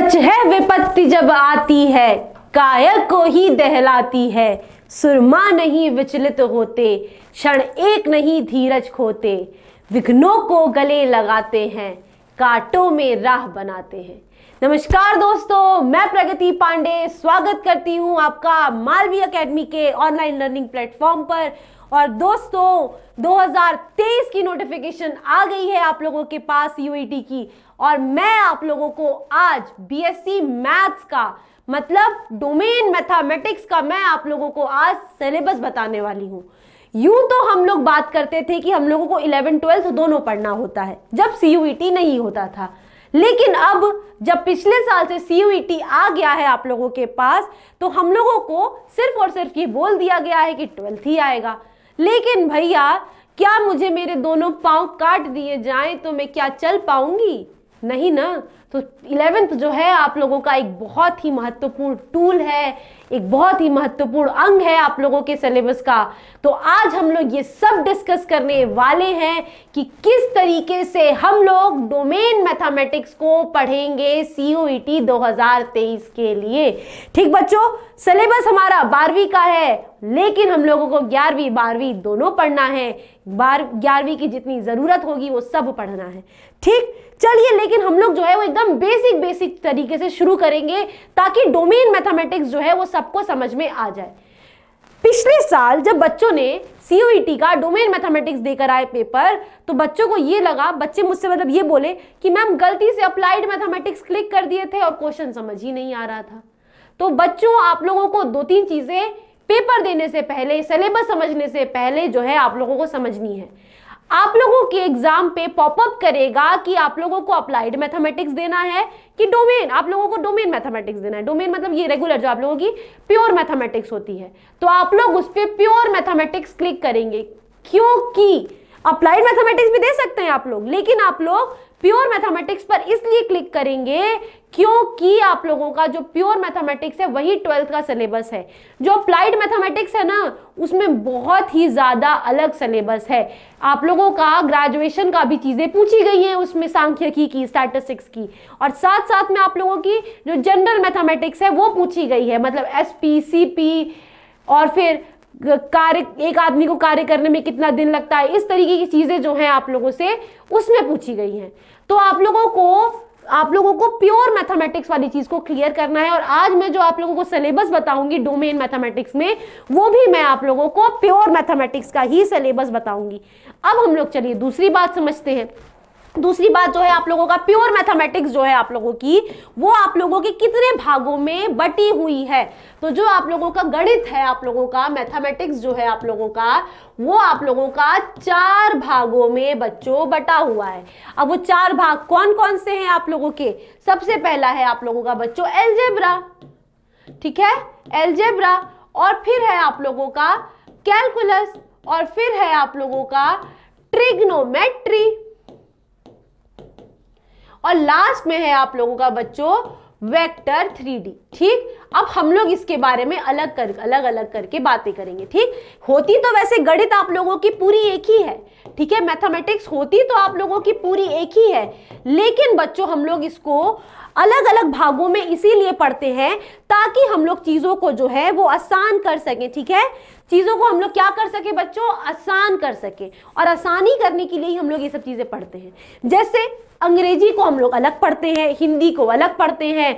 सच है विपत्ति जब आती है कायर को ही दहलाती है सुरमा नहीं विचलित होते क्षण एक नहीं धीरज खोते विघ्नों को गले लगाते हैं कांटों में राह बनाते हैं नमस्कार दोस्तों मैं प्रगति पांडे स्वागत करती हूं आपका मालवी एकेडमी के ऑनलाइन लर्निंग प्लेटफॉर्म पर और दोस्तों 2023 की नोटिफिकेशन आ गई है आप लोगों के पास यूईटी e की और मैं आप लोगों को आज बीएससी मैथ्स का मतलब डोमेन मैथमेटिक्स का मैं आप लोगों को आज सिलेबस बताने वाली हूँ यूं तो हम लोग बात करते थे कि हम लोगों को इलेवन ट्वेल्थ तो दोनों पढ़ना होता है जब सी e नहीं होता था लेकिन अब जब पिछले साल से सी e आ गया है आप लोगों के पास तो हम लोगों को सिर्फ और सिर्फ ये बोल दिया गया है कि ट्वेल्थ ही आएगा लेकिन भैया क्या मुझे मेरे दोनों पांव काट दिए जाएं तो मैं क्या चल पाऊंगी नहीं ना तो इलेवेंथ जो है आप लोगों का एक बहुत ही महत्वपूर्ण टूल है एक बहुत ही महत्वपूर्ण अंग है आप लोगों के सिलेबस का तो आज हम लोग ये सब डिस्कस करने वाले हैं कि किस तरीके से हम लोग डोमेन मैथमेटिक्स को पढ़ेंगे सी ओ टी दो के लिए ठीक बच्चों सिलेबस हमारा बारहवीं का है लेकिन हम लोगों को ग्यारहवीं बारहवीं दोनों पढ़ना है बार ग्यारहवीं की जितनी ज़रूरत होगी वो सब पढ़ना है ठीक चलिए लेकिन हम लोग जो है वो एकदम बेसिक बेसिक तरीके से शुरू करेंगे ताकि डोमेन मैथमेटिक्स जो है वो सबको समझ में आ जाए पिछले साल जब बच्चों ने सीओईटी e का डोमेन मैथमेटिक्स देकर आए पेपर तो बच्चों को ये लगा बच्चे मुझसे मतलब ये बोले कि मैम गलती से अप्लाइड मैथमेटिक्स क्लिक कर दिए थे और क्वेश्चन समझ ही नहीं आ रहा था तो बच्चों आप लोगों को दो तीन चीज़ें पेपर देने से पहले सिलेबस समझने से पहले जो है आप लोगों को समझनी है आप लोगों के एग्जाम पे पॉपअप करेगा कि आप लोगों को अप्लाइड मैथमेटिक्स देना है कि डोमेन आप लोगों को डोमेन मैथमेटिक्स देना है डोमेन मतलब ये रेगुलर जो आप लोगों की प्योर मैथमेटिक्स होती है तो आप लोग उस पर प्योर मैथमेटिक्स क्लिक करेंगे क्योंकि अप्लाइड मैथमेटिक्स भी दे सकते हैं आप लोग लेकिन आप लोग प्योर मैथमेटिक्स पर इसलिए क्लिक करेंगे क्योंकि आप लोगों का जो प्योर मैथमेटिक्स है वही ट्वेल्थ का सिलेबस है जो अप्लाइड मैथमेटिक्स है ना उसमें बहुत ही ज़्यादा अलग सिलेबस है आप लोगों का ग्रेजुएशन का भी चीज़ें पूछी गई हैं उसमें सांख्यिकी की स्टैटिस्टिक्स की और साथ साथ में आप लोगों की जो जनरल मैथमेटिक्स है वो पूछी गई है मतलब एस पी सी पी और फिर कार्य एक आदमी को कार्य करने में कितना दिन लगता है इस तरीके की चीज़ें जो हैं आप लोगों से उसमें पूछी गई हैं तो आप लोगों को आप लोगों को प्योर मैथमेटिक्स वाली चीज को क्लियर करना है और आज मैं जो आप लोगों को सिलेबस बताऊंगी डोमेन मैथमेटिक्स में वो भी मैं आप लोगों को प्योर मैथमेटिक्स का ही सिलेबस बताऊंगी अब हम लोग चलिए दूसरी बात समझते हैं दूसरी बात जो है आप लोगों का प्योर मैथमेटिक्स जो है आप लोगों की वो आप लोगों के कितने भागों में बटी हुई है तो जो आप लोगों का गणित है आप लोगों का मैथमेटिक्स जो है आप लोगों का वो आप लोगों का चार भागों में बच्चों बटा हुआ है अब वो चार भाग कौन कौन से हैं आप लोगों के सबसे पहला है आप लोगों का बच्चों एलजेब्रा ठीक है एल्जेब्रा और फिर है आप लोगों का कैलकुलस और फिर है आप लोगों का ट्रिग्नोमेट्री और लास्ट में है आप लोगों का बच्चों वेक्टर थ्री डी ठीक अब हम लोग इसके बारे में अलग कर अलग अलग करके बातें करेंगे ठीक होती तो वैसे गणित आप लोगों की पूरी एक ही है ठीक है मैथमेटिक्स होती तो आप लोगों की पूरी एक ही है लेकिन बच्चों हम लोग इसको अलग अलग भागों में इसीलिए पढ़ते हैं ताकि हम लोग चीज़ों को जो है वो आसान कर सकें ठीक है चीज़ों को हम लोग क्या कर सके बच्चों आसान कर सके और आसानी करने के लिए ही हम लोग ये सब चीज़ें पढ़ते हैं जैसे अंग्रेजी को हम लोग अलग पढ़ते हैं हिंदी को अलग पढ़ते हैं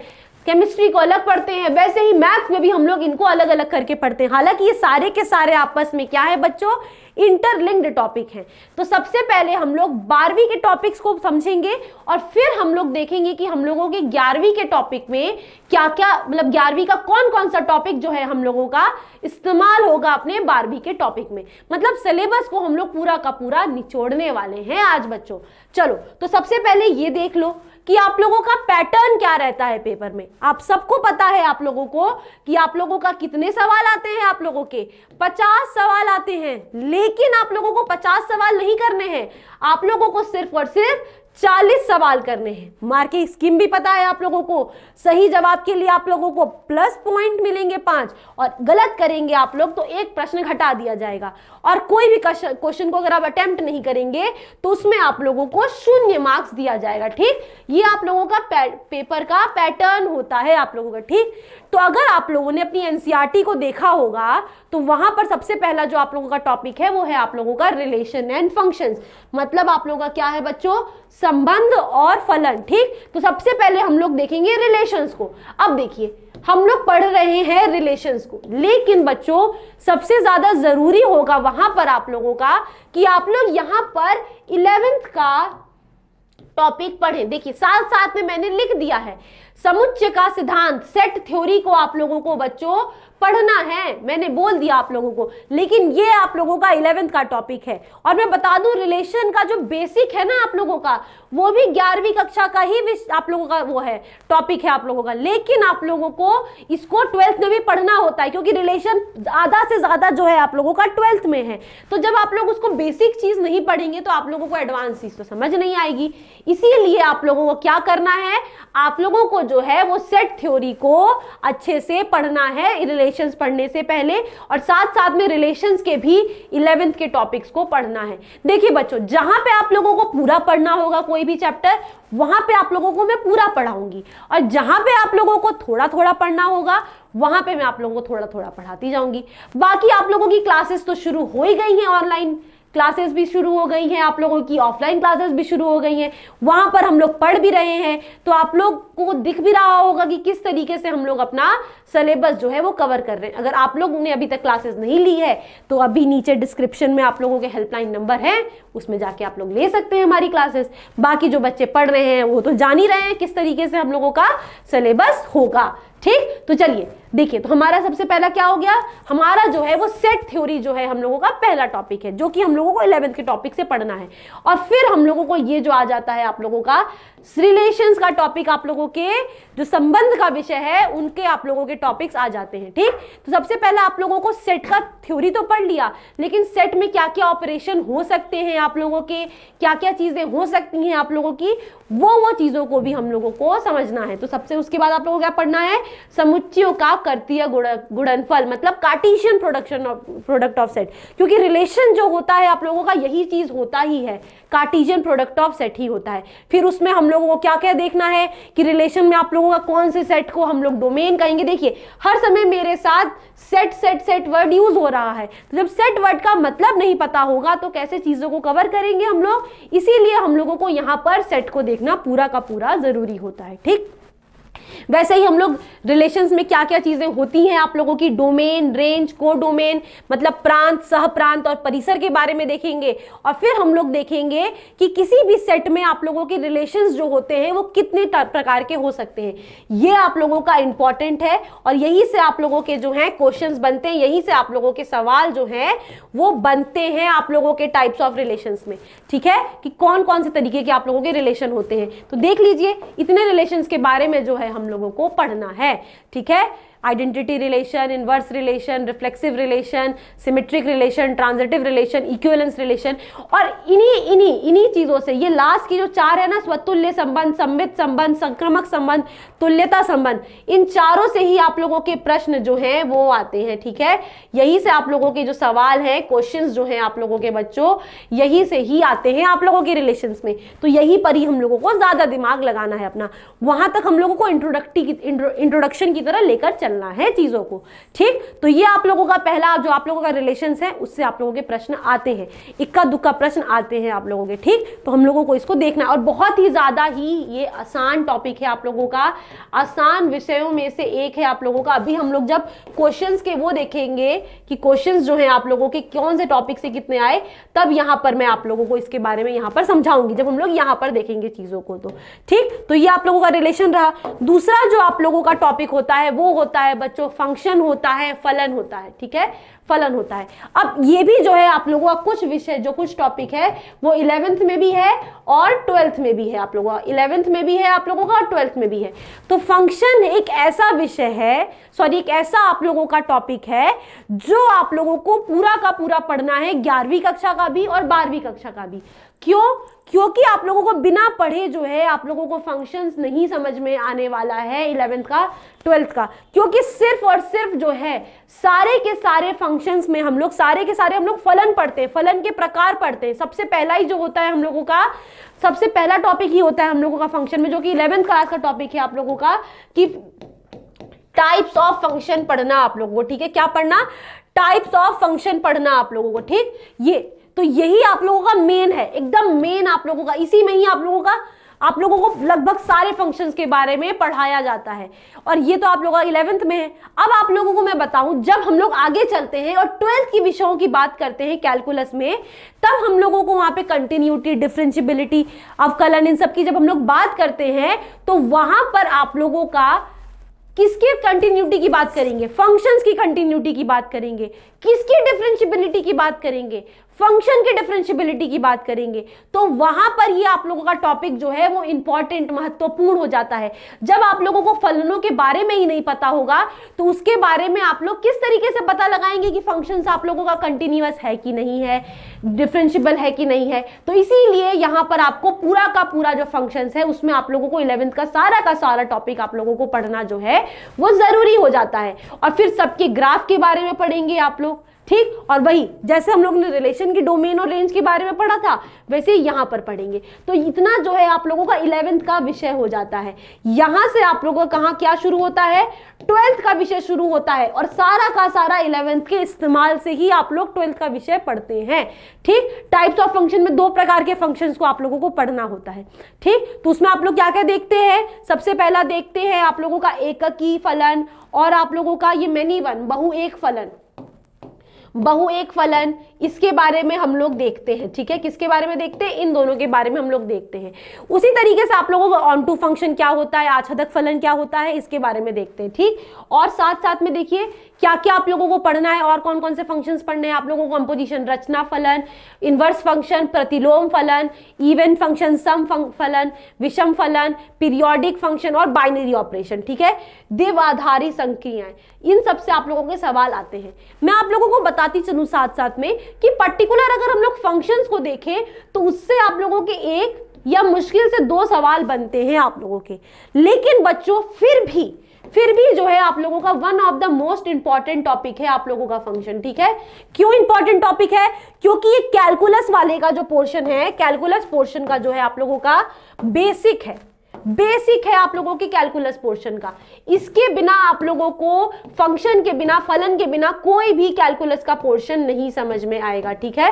केमिस्ट्री को अलग पढ़ते हैं वैसे ही मैथ्स में भी हम लोग इनको अलग अलग करके पढ़ते हैं हालांकि ये सारे के सारे आपस में क्या है बच्चों इंटरलिंक्ड टॉपिक हैं तो सबसे पहले हम लोग बारहवीं के टॉपिक्स को समझेंगे और फिर हम लोग देखेंगे कि हम लोगों के ग्यारहवीं के टॉपिक में क्या क्या मतलब ग्यारहवीं का कौन कौन सा टॉपिक जो है हम लोगों का इस्तेमाल होगा अपने बारहवीं के टॉपिक में मतलब सिलेबस को हम लोग पूरा का पूरा निचोड़ने वाले हैं आज बच्चों चलो तो सबसे पहले ये देख लो कि आप लोगों का पैटर्न क्या रहता है पेपर में आप सबको पता है आप लोगों को कि आप लोगों का कितने सवाल आते हैं आप लोगों के पचास सवाल आते हैं लेकिन आप लोगों को पचास सवाल नहीं करने हैं आप लोगों को सिर्फ और सिर्फ चालीस सवाल करने हैं मार्किंग स्कीम भी पता है आप लोगों को सही जवाब के लिए आप लोगों को प्लस पॉइंट मिलेंगे पांच और गलत करेंगे आप लोग तो एक प्रश्न घटा दिया जाएगा और कोई भी क्वेश्चन को अगर आप अटेम्प्ट नहीं करेंगे तो उसमें आप लोगों को शून्य मार्क्स दिया जाएगा ठीक ये आप लोगों का पेपर का पैटर्न होता है आप लोगों का ठीक तो अगर आप लोगों ने अपनी एनसीईआरटी e को देखा होगा तो वहां पर सबसे पहला जो आप लोगों का टॉपिक है वो है आप लोगों का रिलेशन एंड फंक्शंस मतलब आप लोगों का क्या है बच्चों संबंध और फलन ठीक तो सबसे पहले हम लोग देखेंगे रिलेशंस को अब देखिए हम लोग पढ़ रहे हैं रिलेशंस को लेकिन बच्चों सबसे ज़्यादा ज़रूरी होगा वहां पर आप लोगों का कि आप लोग यहां पर इलेवेंथ का टॉपिक पढ़ें देखिए साथ साथ में मैंने लिख दिया है समुच्चय का सिद्धांत सेट थ्योरी को आप लोगों को बच्चों पढ़ना है मैंने बोल दिया आप लोगों को लेकिन ये आप लोगों का इलेवेंथ का टॉपिक है और मैं बता दूं रिलेशन का जो बेसिक है ना आप लोगों का वो भी ग्यारहवीं कक्षा का ही आप लोगों का वो है टॉपिक है आप लोगों का लेकिन आप लोगों को इसको ट्वेल्थ में भी पढ़ना होता है क्योंकि रिलेशन आधा से ज़्यादा जो है आप लोगों का ट्वेल्थ में है तो जब आप लोग उसको बेसिक चीज़ नहीं पढ़ेंगे तो आप लोगों को एडवांस चीज़ तो समझ नहीं आएगी इसीलिए आप लोगों को क्या करना है आप लोगों को जो है वो सेट थ्योरी को अच्छे से पढ़ना है रिलेशन रिलेशन पढ़ने से पहले और साथ साथ में रिलेशन के भी इलेवेंथ के टॉपिक्स को पढ़ना है देखिए बच्चों जहां पे आप लोगों को पूरा पढ़ना होगा कोई भी चैप्टर वहां पे आप लोगों को मैं पूरा पढ़ाऊंगी और जहां पे आप लोगों को थोड़ा थोड़ा पढ़ना होगा वहां पे मैं आप लोगों को थोड़ा थोड़ा पढ़ाती जाऊंगी बाकी आप लोगों की क्लासेस तो शुरू हो ही गई हैं ऑनलाइन क्लासेस भी शुरू हो गई हैं आप लोगों की ऑफलाइन क्लासेस भी शुरू हो गई हैं वहाँ पर हम लोग पढ़ भी रहे हैं तो आप लोग को दिख भी रहा होगा कि किस तरीके से हम लोग अपना सिलेबस जो है वो कवर कर रहे हैं अगर आप लोग ने अभी तक क्लासेस नहीं ली है तो अभी नीचे डिस्क्रिप्शन में आप लोगों के हेल्पलाइन नंबर है उसमें जाके आप लोग ले सकते हैं हमारी क्लासेस बाकी जो बच्चे पढ़ रहे हैं वो तो जान ही रहे हैं किस तरीके से हम लोगों का सिलेबस होगा ठीक तो चलिए देखिए तो हमारा सबसे पहला क्या हो गया हमारा जो है वो सेट थ्योरी जो है हम लोगों का पहला टॉपिक है जो कि हम लोगों को इलेवेंथ के टॉपिक से पढ़ना है और फिर हम लोगों को ये जो आ जाता है आप लोगों का रिलेशंस का टॉपिक आप लोगों के जो संबंध का विषय है उनके आप लोगों के टॉपिक्स आ जाते हैं ठीक तो सबसे पहले आप लोगों को सेट का थ्योरी तो पढ़ लिया लेकिन सेट में क्या क्या ऑपरेशन हो सकते हैं आप लोगों के क्या क्या चीज़ें हो सकती हैं आप लोगों की वो वो चीज़ों को भी हम लोगों को समझना है तो सबसे उसके बाद आप लोगों को क्या पढ़ना है समुच्चियों का करतीय गुण मतलब cartesian production product of set क्योंकि रिलेशन जो होता है आप लोगों का यही चीज़ होता ही है कार्टिशियन प्रोडक्ट ऑफ सेट ही होता है फिर उसमें हम लोगों को क्या क्या देखना है कि रिलेशन में आप लोगों का कौन से सेट को हम लोग डोमेन कहेंगे देखिए हर समय मेरे साथ set set set word use हो रहा है तो जब सेट वर्ड का मतलब नहीं पता होगा तो कैसे चीज़ों को कवर करेंगे हम लोग इसीलिए हम लोगों को यहाँ पर सेट को देखना पूरा का पूरा ज़रूरी होता है ठीक वैसे ही हम लोग रिलेशन में क्या क्या चीज़ें होती हैं आप लोगों की डोमेन रेंज को डोमेन मतलब प्रांत सह प्रांत और परिसर के बारे में देखेंगे और फिर हम लोग देखेंगे कि किसी भी सेट में आप लोगों के रिलेशन जो होते हैं वो कितने प्रकार के हो सकते हैं ये आप लोगों का इंपॉर्टेंट है और यही से आप लोगों के जो हैं क्वेश्चंस बनते हैं यही से आप लोगों के सवाल जो हैं वो बनते हैं आप लोगों के टाइप्स ऑफ रिलेशन में ठीक है कि कौन कौन से तरीके के आप लोगों के रिलेशन होते हैं तो देख लीजिए इतने रिलेशन के बारे में जो है हम लोगों को पढ़ना है ठीक है identity relation inverse relation reflexive relation symmetric relation transitive relation equivalence relation और इन्हीं इन्हीं इन्हीं चीज़ों से ये लास्ट की जो चार है ना स्वतुल्य संबंध संवित संबंध संक्रमक संबंध तुल्यता संबंध इन चारों से ही आप लोगों के प्रश्न जो हैं वो आते हैं ठीक है यही से आप लोगों के जो सवाल हैं क्वेश्चन जो हैं आप लोगों के बच्चों यही से ही आते हैं आप लोगों के रिलेशन में तो यही पर ही हम लोगों को ज़्यादा दिमाग लगाना है अपना वहाँ तक हम लोगों को इंट्रोडक्टी इंट्रोडक्शन की तरह लेकर चल चलना है चीज़ों को ठीक तो ये आप लोगों का पहला जो आप लोगों का रिलेशन है उससे आप लोगों के प्रश्न आते हैं इक्का दुक्का प्रश्न आते हैं आप लोगों के ठीक तो हम लोगों को इसको देखना और बहुत ही ज़्यादा ही ये आसान टॉपिक है आप लोगों का आसान विषयों में से एक है आप लोगों का अभी हम लोग जब क्वेश्चन के वो देखेंगे कि क्वेश्चन जो है आप लोगों के कौन से टॉपिक से कितने आए तब यहां पर मैं आप लोगों को इसके बारे में यहां पर समझाऊंगी जब हम लोग यहां पर देखेंगे चीज़ों को तो ठीक तो ये आप लोगों का रिलेशन रहा दूसरा जो आप लोगों का टॉपिक होता है वो होता होता है बच्चों फंक्शन होता है फलन होता है ठीक है फलन होता है अब ये भी जो है आप लोगों का कुछ विषय जो कुछ टॉपिक है वो इलेवेंथ में भी है और ट्वेल्थ में भी है आप लोगों का इलेवेंथ में भी है आप लोगों का और ट्वेल्थ में भी है तो फंक्शन एक ऐसा विषय है सॉरी एक ऐसा आप लोगों का टॉपिक है जो आप लोगों को पूरा का पूरा पढ़ना है ग्यारहवीं कक्षा का भी और बारहवीं कक्षा का भी क्यों क्योंकि आप लोगों को बिना पढ़े जो है आप लोगों को फंक्शंस नहीं समझ में आने वाला है इलेवेंथ का ट्वेल्थ का क्योंकि सिर्फ और सिर्फ जो है सारे के सारे फंक्शंस में हम लोग सारे के सारे हम लोग फलन पढ़ते हैं फलन के प्रकार पढ़ते हैं सबसे पहला ही जो होता है हम लोगों का सबसे पहला टॉपिक ही होता है हम लोगों का फंक्शन में जो कि इलेवेंथ क्लास का टॉपिक है आप लोगों का कि टाइप्स ऑफ फंक्शन पढ़ना आप लोगों को ठीक है क्या पढ़ना टाइप्स ऑफ फंक्शन पढ़ना आप लोगों को ठीक ये तो यही आप लोगों का मेन है एकदम मेन आप लोगों का इसी में ही आप लोगों का आप लोगों को लगभग सारे फंक्शंस के बारे में पढ़ाया जाता है और ये तो आप लोगों का इलेवेंथ में है अब आप लोगों को मैं बताऊं जब हम लोग आगे चलते हैं और ट्वेल्थ की विषयों की बात करते हैं कैलकुलस में तब हम लोगों को वहां पे कंटिन्यूटी डिफ्रेंशिबिलिटी अवकलन इन सब की जब हम लोग बात करते हैं तो वहां पर आप लोगों का किसके कंटिन्यूटी की बात करेंगे फंक्शंस की कंटिन्यूटी की बात करेंगे किसकी डिफ्रेंशिबिलिटी की बात करेंगे फंक्शन की डिफ्रेंशियबिलिटी की बात करेंगे तो वहां पर ये आप लोगों का टॉपिक जो है वो इंपॉर्टेंट महत्वपूर्ण हो जाता है जब आप लोगों को फलनों के बारे में ही नहीं पता होगा तो उसके बारे में आप लोग किस तरीके से पता लगाएंगे कि फंक्शन आप लोगों का कंटिन्यूस है कि नहीं है डिफ्रेंशियबल है कि नहीं है तो इसीलिए यहां पर आपको पूरा का पूरा जो फंक्शन है उसमें आप लोगों को इलेवेंथ का सारा का सारा टॉपिक आप लोगों को पढ़ना जो है वो जरूरी हो जाता है और फिर सबके ग्राफ के बारे में पढ़ेंगे आप लोग ठीक और वही जैसे हम लोग ने रिलेशन की डोमेन और रेंज के बारे में पढ़ा था वैसे यहाँ पर पढ़ेंगे तो इतना जो है आप लोगों का इलेवेंथ का विषय हो जाता है यहाँ से आप लोगों का कहा क्या शुरू होता है ट्वेल्थ का विषय शुरू होता है और सारा का सारा इलेवेंथ के इस्तेमाल से ही आप लोग ट्वेल्थ का विषय पढ़ते हैं ठीक टाइप्स ऑफ फंक्शन में दो प्रकार के फंक्शन को आप लोगों को पढ़ना होता है ठीक तो उसमें आप लोग क्या क्या देखते हैं सबसे पहला देखते हैं आप लोगों का एक फलन और आप लोगों का ये मैनी वन बहु एक फलन बहु एक फलन इसके बारे में हम लोग देखते हैं ठीक है किसके बारे में देखते हैं इन दोनों के बारे में हम लोग देखते हैं उसी तरीके से आप लोगों को ऑन टू फंक्शन क्या होता है आच्छादक फलन क्या होता है इसके बारे में देखते हैं ठीक और साथ साथ में देखिए क्या क्या आप लोगों को पढ़ना है और कौन कौन से फंक्शन पढ़ने हैं आप लोगों को कंपोजिशन रचना फलन इन्वर्स फंक्शन प्रतिलोम फलन इवेंट फंक्शन सम फलन विषम फलन पीरियोडिक फंक्शन और बाइनरी ऑपरेशन ठीक है देवाधारी संख्याएं इन सब से आप लोगों के सवाल आते हैं मैं आप लोगों को बताती चलूँ साथ साथ में कि पर्टिकुलर अगर हम लोग फंक्शंस को देखें तो उससे आप लोगों के एक या मुश्किल से दो सवाल बनते हैं आप लोगों के लेकिन बच्चों फिर भी फिर भी जो है आप लोगों का one of the most important topic है आप लोगों का फंक्शन ठीक है क्यों इंपॉर्टेंट टॉपिक है क्योंकि ये कैलकुलस वाले का जो पोर्शन है कैलकुलस पोर्शन का जो है आप लोगों का बेसिक है बेसिक है आप लोगों के कैलकुलस पोर्शन का इसके बिना आप लोगों को फंक्शन के बिना फलन के बिना कोई भी कैलकुलस का पोर्शन नहीं समझ में आएगा ठीक है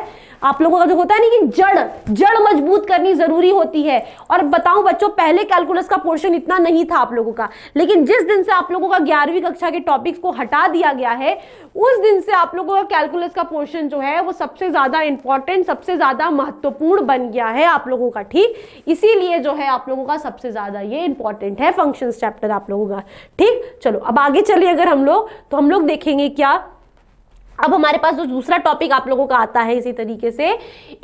आप लोगों का जो होता है ना कि जड़ जड़ मजबूत करनी जरूरी होती है और बताऊं बच्चों पहले कैलकुलस का पोर्शन इतना नहीं था आप लोगों का लेकिन जिस दिन से आप लोगों का ग्यारहवीं कक्षा के टॉपिक्स को हटा दिया गया है उस दिन से आप लोगों का कैलकुलस का पोर्शन जो है वो सबसे ज्यादा इंपॉर्टेंट सबसे ज्यादा महत्वपूर्ण बन गया है आप लोगों का ठीक इसीलिए जो है आप लोगों का सबसे ज़्यादा ये इंपॉर्टेंट है फंक्शन चैप्टर आप लोगों का ठीक चलो अब आगे चलिए अगर हम लोग तो हम लोग देखेंगे क्या अब हमारे पास जो दूसरा टॉपिक आप लोगों का आता है इसी तरीके से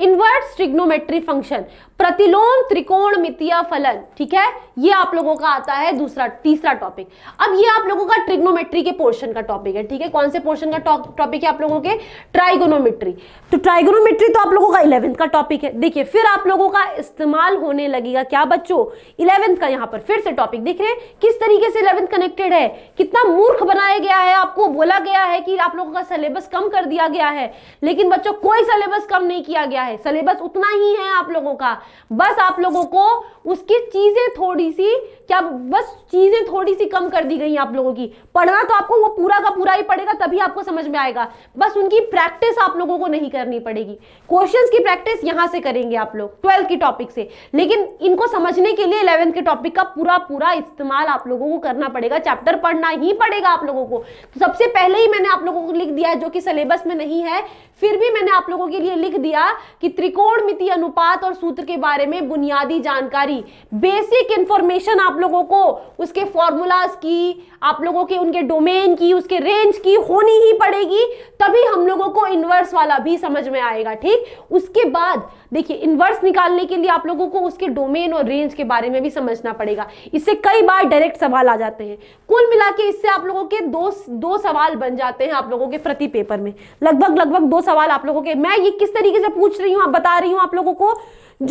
इनवर्ट ट्रिग्नोमेट्री फंक्शन प्रतिलोम त्रिकोण मितिया फलन ठीक है ये आप लोगों का आता है दूसरा तीसरा टॉपिक अब ये आप लोगों का ट्रिग्नोमेट्री के पोर्शन का टॉपिक है ठीक है कौन से पोर्शन का टॉपिक है आप लोगों के ट्राइगोनोमेट्री तो ट्राइगोनोमेट्री तो आप लोगों का इलेवेंथ का टॉपिक है देखिए फिर आप लोगों का इस्तेमाल होने लगेगा क्या बच्चों इलेवेंथ का यहाँ पर फिर से टॉपिक देख रहे हैं किस तरीके से इलेवेंथ कनेक्टेड है कितना मूर्ख बनाया गया है आपको बोला गया है कि आप लोगों का सिलेबस कम कर दिया गया है लेकिन बच्चों कोई सिलेबस कम नहीं किया गया है सिलेबस उतना ही है आप लोगों का बस आप लोगों को उसकी चीज़ें थोड़ी सी क्या बस चीज़ें थोड़ी सी कम कर दी गई आप लोगों की पढ़ना तो आपको वो पूरा का पूरा ही पड़ेगा तभी आपको समझ में आएगा बस उनकी प्रैक्टिस आप लोगों को नहीं करनी पड़ेगी क्वेश्चंस की प्रैक्टिस यहां से करेंगे आप लोग ट्वेल्थ के टॉपिक से लेकिन इनको समझने के लिए इलेवेंथ के टॉपिक का पूरा पूरा इस्तेमाल आप लोगों को करना पड़ेगा चैप्टर पढ़ना ही पड़ेगा आप लोगों को तो सबसे पहले ही मैंने आप लोगों को लिख दिया जो कि सिलेबस में नहीं है फिर भी मैंने आप लोगों के लिए लिख दिया कि त्रिकोणमिति अनुपात और सूत्र के बारे में बुनियादी जानकारी बेसिक इंफॉर्मेशन आप लोगों को उसके फॉर्मूलाज की आप लोगों के उनके डोमेन की उसके रेंज की होनी ही पड़ेगी तभी हम लोगों को इनवर्स वाला भी समझ में आएगा ठीक उसके बाद देखिए इनवर्स निकालने के लिए आप लोगों को उसके डोमेन और रेंज के बारे में भी समझना पड़ेगा इससे कई बार डायरेक्ट सवाल आ जाते हैं कुल मिला के इससे आप लोगों के दो दो सवाल बन जाते हैं आप लोगों के प्रति पेपर में लगभग लगभग दो सवाल आप लोगों के मैं ये किस तरीके से पूछ रही हूँ आप बता रही हूँ आप लोगों को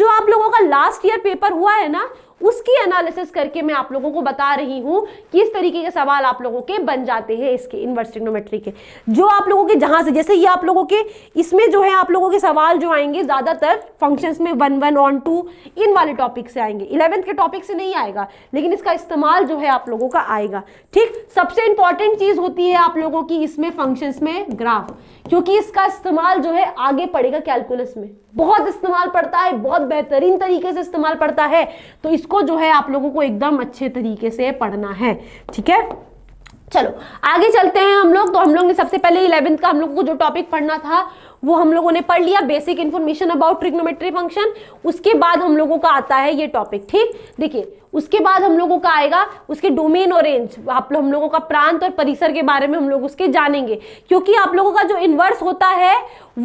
जो आप लोगों का लास्ट ईयर पेपर हुआ है ना उसकी एनालिसिस करके मैं आप लोगों को बता रही हूं कि इस तरीके के सवाल आप लोगों के बन जाते हैं इसके इनवर्स ट्रिग्नोमेट्री के जो आप लोगों के जहां से जैसे ये आप लोगों के इसमें जो है आप लोगों के सवाल जो आएंगे ज़्यादातर फंक्शन में वन वन ऑन टू इन वाले टॉपिक से आएंगे इलेवेंथ के टॉपिक से नहीं आएगा लेकिन इसका इस्तेमाल जो है आप लोगों का आएगा ठीक सबसे इंपॉर्टेंट चीज़ होती है आप लोगों की इसमें फंक्शन में ग्राफ क्योंकि इसका इस्तेमाल जो है आगे पड़ेगा कैलकुलस में बहुत इस्तेमाल पड़ता है बहुत बेहतरीन तरीके से इस्तेमाल पड़ता है तो इसको इसको जो है आप लोगों को एकदम अच्छे तरीके से पढ़ना है ठीक है चलो आगे चलते हैं हम लोग तो हम लोग ने सबसे पहले इलेवेंथ का हम लोगों को जो टॉपिक पढ़ना था वो हम लोगों ने पढ़ लिया basic information about trigonometry function उसके बाद हम लोगों का आता है ये टॉपिक ठीक देखिए उसके बाद हम लोगों का आएगा उसके डोमेन और रेंज आप लोग हम लोगों का प्रांत और परिसर के बारे में हम लोग उसके जानेंगे क्योंकि आप लोगों का जो इन्वर्स होता है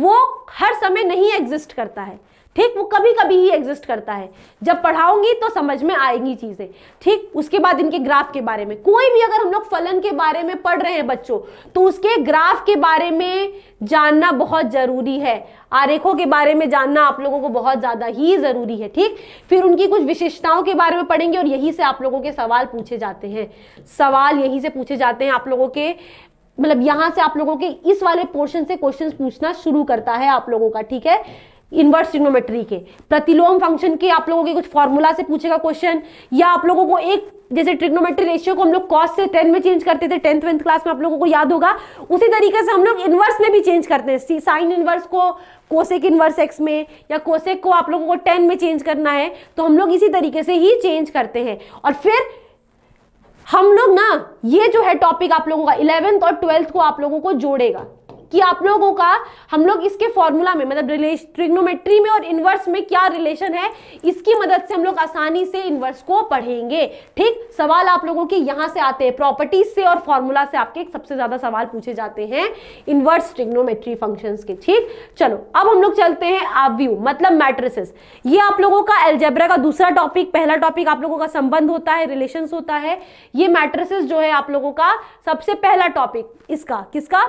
वो हर समय नहीं एग्जिस्ट करता है ठीक वो कभी कभी ही एग्जिस्ट करता है जब पढ़ाऊंगी तो समझ में आएंगी चीज़ें ठीक उसके बाद इनके ग्राफ के बारे में कोई भी अगर हम लोग फलन के बारे में पढ़ रहे हैं बच्चों तो उसके ग्राफ के बारे में जानना बहुत ज़रूरी है आरेखों के बारे में जानना आप लोगों को बहुत ज़्यादा ही ज़रूरी है ठीक फिर उनकी कुछ विशेषताओं के बारे में पढ़ेंगे और यही से आप लोगों के सवाल पूछे जाते हैं सवाल यही से पूछे जाते हैं आप लोगों के मतलब यहाँ से आप लोगों के इस वाले पोर्शन से क्वेश्चंस पूछना शुरू करता है आप लोगों का ठीक है इन्वर्स ट्रिग्नोमेट्री के प्रतिलोम फंक्शन के आप लोगों के कुछ फॉर्मूला से पूछेगा क्वेश्चन या आप लोगों को एक जैसे ट्रिग्नोमेट्री रेशियो को हम लोग कॉस से टेन में चेंज करते थे टेंथ वेंथ क्लास में आप लोगों को याद होगा उसी तरीके से हम लोग इनवर्स में भी चेंज करते हैं साइन इनवर्स को कोसेक इनवर्स एक्स में या कोसेक को आप लोगों को टेन में चेंज करना है तो हम लोग इसी तरीके से ही चेंज करते हैं और फिर हम लोग ना ये जो है टॉपिक आप लोगों का इलेवेंथ और ट्वेल्थ को आप लोगों को जोड़ेगा कि आप लोगों का हम लोग इसके फॉर्मूला में मतलब ट्रिग्नोमेट्री में और इनवर्स में क्या रिलेशन है इसकी मदद से हम लोग आसानी से इनवर्स को पढ़ेंगे ठीक सवाल आप लोगों के यहां से आते हैं प्रॉपर्टीज से और फॉर्मूला से आपके सबसे ज्यादा सवाल पूछे जाते हैं इनवर्स ट्रिग्नोमेट्री फंक्शन के ठीक चलो अब हम लोग चलते हैं आप व्यू मतलब मैट्रिसेस ये आप लोगों का एल्जेब्रा का दूसरा टॉपिक पहला टॉपिक आप लोगों का संबंध होता है रिलेशन होता है ये मैट्रिसेस जो है आप लोगों का सबसे पहला टॉपिक इसका किसका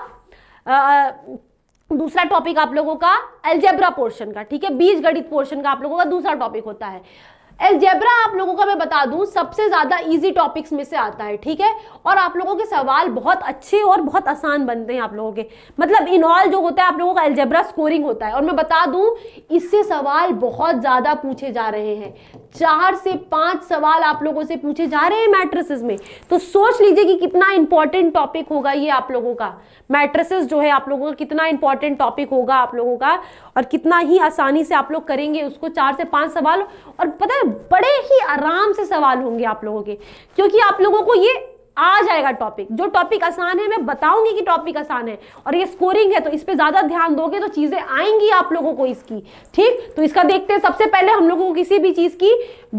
दूसरा टॉपिक आप लोगों का एल्जेब्रा पोर्शन का ठीक है बीज गणित पोर्शन का आप लोगों का दूसरा टॉपिक होता है एल्जेब्रा आप लोगों का मैं बता दूं सबसे ज़्यादा इजी टॉपिक्स में से आता है ठीक है और आप लोगों के सवाल बहुत अच्छे और बहुत आसान बनते हैं आप लोगों के मतलब इन ऑल जो होता है आप लोगों का एल्जेब्रा स्कोरिंग होता है और मैं बता दूं इससे सवाल बहुत ज़्यादा पूछे जा रहे हैं चार से पांच सवाल आप लोगों से पूछे जा रहे हैं मैट्रिसेस में तो सोच लीजिए कि कितना इंपॉर्टेंट टॉपिक होगा ये आप लोगों का मैट्रिसेस जो है आप लोगों का कितना इंपॉर्टेंट टॉपिक होगा आप लोगों का और कितना ही आसानी से आप लोग करेंगे उसको चार से पांच सवाल और पता है बड़े ही आराम से सवाल होंगे आप लोगों के क्योंकि आप लोगों को ये आ जाएगा टॉपिक जो टॉपिक आसान है मैं बताऊंगी कि टॉपिक आसान है और ये स्कोरिंग है तो इस पर ज़्यादा ध्यान दोगे तो चीज़ें आएंगी आप लोगों को इसकी ठीक तो इसका देखते हैं सबसे पहले हम लोगों को किसी भी चीज़ की